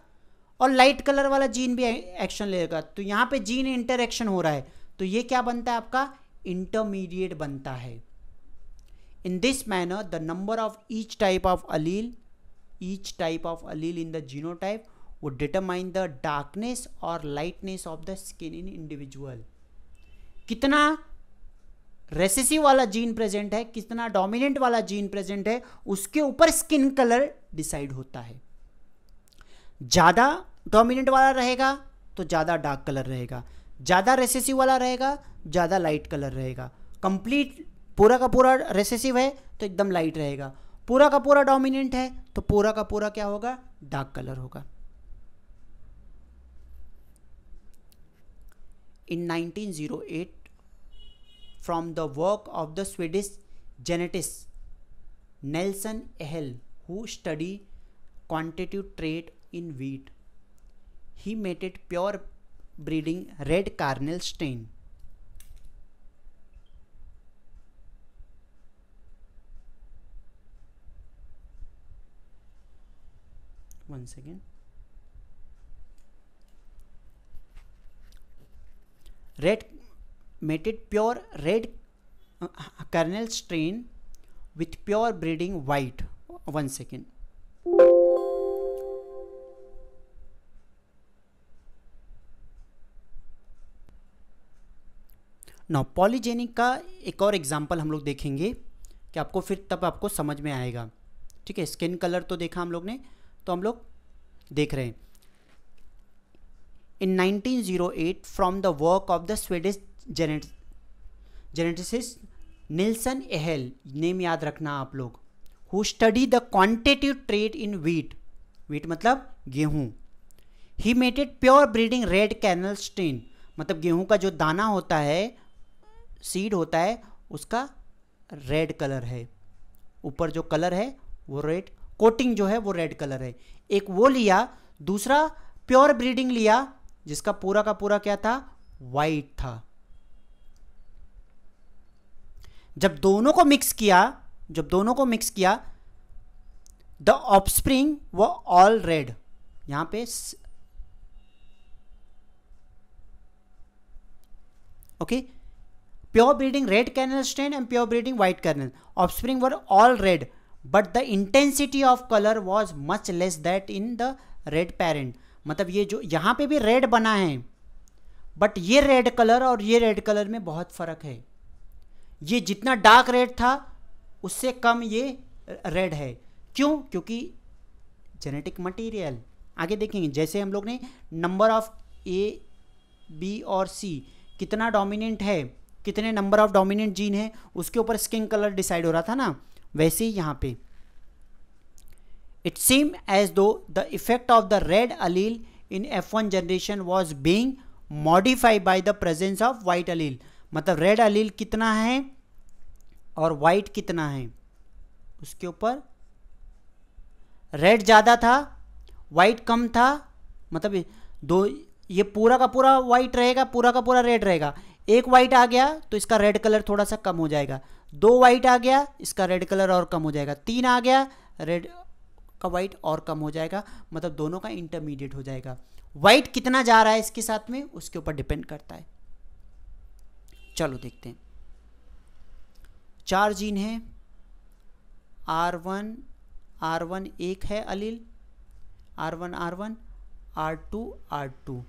और लाइट कलर वाला जीन भी एक्शन लेगा तो यहाँ पे जीन एक्शन हो रहा है तो ये क्या बनता है आपका इंटरमीडिएट बनता है in this manner the number of each type of allele each type of allele in the genotype वो डिटरमाइन द डार्कनेस और lightness of the skin in individual कितना रेसेसिव वाला जीन प्रेजेंट है कितना dominant वाला gene present है उसके ऊपर स्किन कलर डिसाइड होता है ज़्यादा डोमिनेंट वाला रहेगा तो ज़्यादा डार्क कलर रहेगा ज़्यादा रेसेसिव वाला रहेगा ज़्यादा लाइट कलर रहेगा कंप्लीट पूरा का पूरा रेसेसिव है तो एकदम लाइट रहेगा पूरा का पूरा डोमिनेंट है तो पूरा का पूरा क्या होगा डार्क कलर होगा in 1908 from the work of the Swedish geneticist Nelson Ehel who studied quantitative trait in wheat. He mated pure breeding red carnel strain. Once again. Red mated pure red uh, kernel uh, strain with pure breeding white. One second. ना polygenic का एक और example हम लोग देखेंगे कि आपको फिर तब आपको समझ में आएगा ठीक है स्किन कलर तो देखा हम लोग ने तो हम लोग देख रहे हैं in 1908 from the work of the Swedish जेनेट जेनेटिसिस्ट निल्सन एहल नेम याद रखना आप लोग who study the quantitative trait in wheat wheat मतलब गेहूँ ही mated pure breeding red kernel strain मतलब गेहूं का जो दाना होता है सीड होता है उसका रेड कलर है ऊपर जो कलर है वो रेड कोटिंग जो है वो रेड कलर है एक वो लिया दूसरा प्योर ब्रीडिंग लिया जिसका पूरा का पूरा क्या था वाइट था जब दोनों को मिक्स किया जब दोनों को मिक्स किया द ऑफस्प्रिंग वो ऑल रेड यहां पे okay okay? Pure breeding red kernel strain and pure breeding white kernel. Offspring were all red, but the intensity of color was much less that in the red parent. मतलब ये जो यहाँ पे भी red बना है बट ये red colour और ये रेड कलर में बहुत फ़र्क है ये जितना डार्क रेड था उससे कम ये रेड है क्यों क्योंकि जेनेटिक मटेरियल आगे देखेंगे जैसे हम लोग ने नंबर ऑफ ए बी और सी कितना डोमिनेंट है कितने नंबर ऑफ डोमिनेंट जीन है उसके ऊपर स्किन कलर डिसाइड हो रहा था ना वैसे ही यहाँ पे it seem as though the effect of the red allele in F one generation was being modify by the presence of white allele मतलब रेड अलील कितना है और वाइट कितना है उसके ऊपर रेड ज़्यादा था वाइट कम था मतलब दो ये पूरा का पूरा वाइट रहेगा पूरा का पूरा रेड रहेगा एक वाइट आ गया तो इसका रेड कलर थोड़ा सा कम हो जाएगा दो वाइट आ गया इसका रेड कलर और कम हो जाएगा तीन आ गया रेड का वाइट और कम हो जाएगा मतलब दोनों का इंटरमीडिएट हो जाएगा वाइट कितना जा रहा है इसके साथ में उसके ऊपर डिपेंड करता है चलो देखते हैं चार जीन है आर वन आर वन एक है allele R one R one R two R two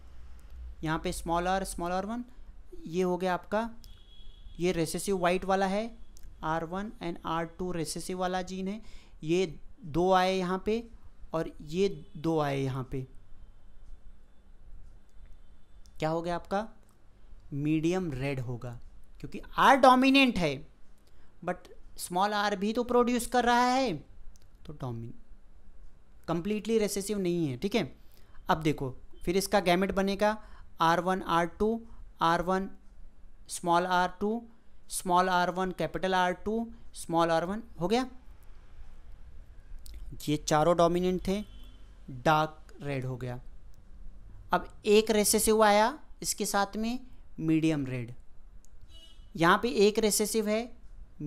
यहाँ पे small R small R one ये हो गया आपका ये रेसेसिव वाइट वाला है R one and R two recessive वाला जीन है ये दो आए यहाँ पे और ये दो आए यहाँ पे क्या हो गया आपका मीडियम रेड होगा क्योंकि आर डोमिनेंट है बट स्मॉल आर भी तो प्रोड्यूस कर रहा है तो डोमिन कंप्लीटली रेसेसिव नहीं है ठीक है अब देखो फिर इसका गैमेट बनेगा R one R two R one small R two small R one capital R two small R one हो गया ये चारों डोमिनेंट थे डार्क रेड हो गया अब एक रेसेसिव आया इसके साथ में मीडियम रेड यहाँ पे एक रेसेसिव है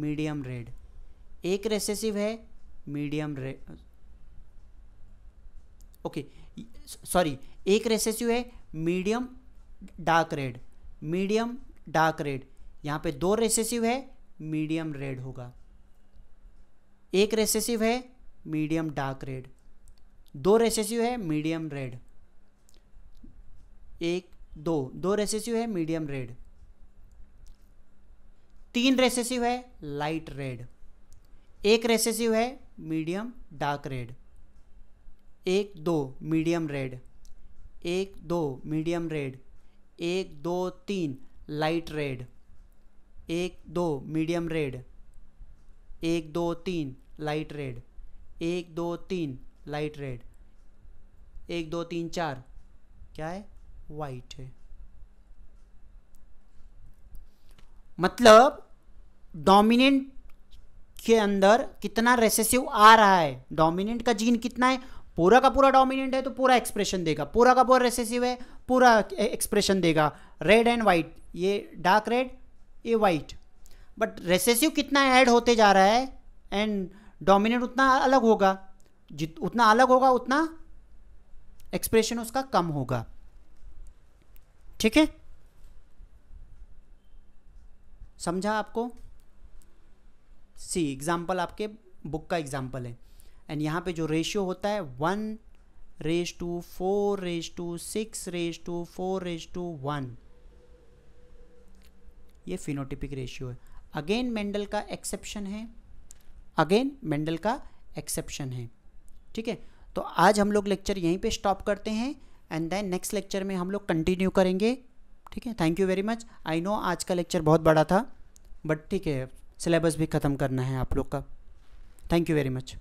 मीडियम रेड एक रेसेसिव है मीडियम रेड ओके सॉरी एक रेसेसिव है medium dark red medium dark red यहाँ पे दो रेसेसिव है मीडियम रेड होगा एक रेसेसिव है मीडियम डार्क रेड दो रेसेसिव है मीडियम रेड एक दो दो रेसेसिव है मीडियम रेड तीन रेसेसिव है लाइट रेड एक रेसेसिव है मीडियम डार्क रेड एक दो मीडियम रेड एक दो मीडियम रेड एक दो तीन लाइट रेड एक दो मीडियम रेड एक दो तीन लाइट रेड एक दो तीन लाइट रेड एक दो तीन चार क्या है वाइट है मतलब डोमिनेंट के अंदर कितना रेसेसिव आ रहा है डोमिनेंट का जीन कितना है पूरा का पूरा डोमिनेंट है तो पूरा एक्सप्रेशन देगा पूरा का पूरा रेसेसिव है पूरा एक्सप्रेशन देगा रेड एंड वाइट ये डार्क रेड ये वाइट बट रेसेसिव कितना ऐड होते जा रहा है एंड डोमिनेंट उतना अलग होगा जित उतना अलग होगा उतना एक्सप्रेशन उसका कम होगा ठीक है समझा आपको सी एग्जाम्पल आपके बुक का एग्जाम्पल है एंड यहाँ पे जो रेशियो होता है one raise to four raise to six raise to four raise to one ये फिनोटिपिक रेशियो है अगेन मेंडल का एक्सेप्शन है अगेन मेंडल का एक्सेप्शन है ठीक है तो आज हम लोग लेक्चर यहीं पे स्टॉप करते हैं एंड देन नेक्स्ट लेक्चर में हम लोग कंटिन्यू करेंगे ठीक है thank you very much I know आज का लेक्चर बहुत बड़ा था बट ठीक है सिलेबस भी ख़त्म करना है आप लोग का थैंक यू वेरी मच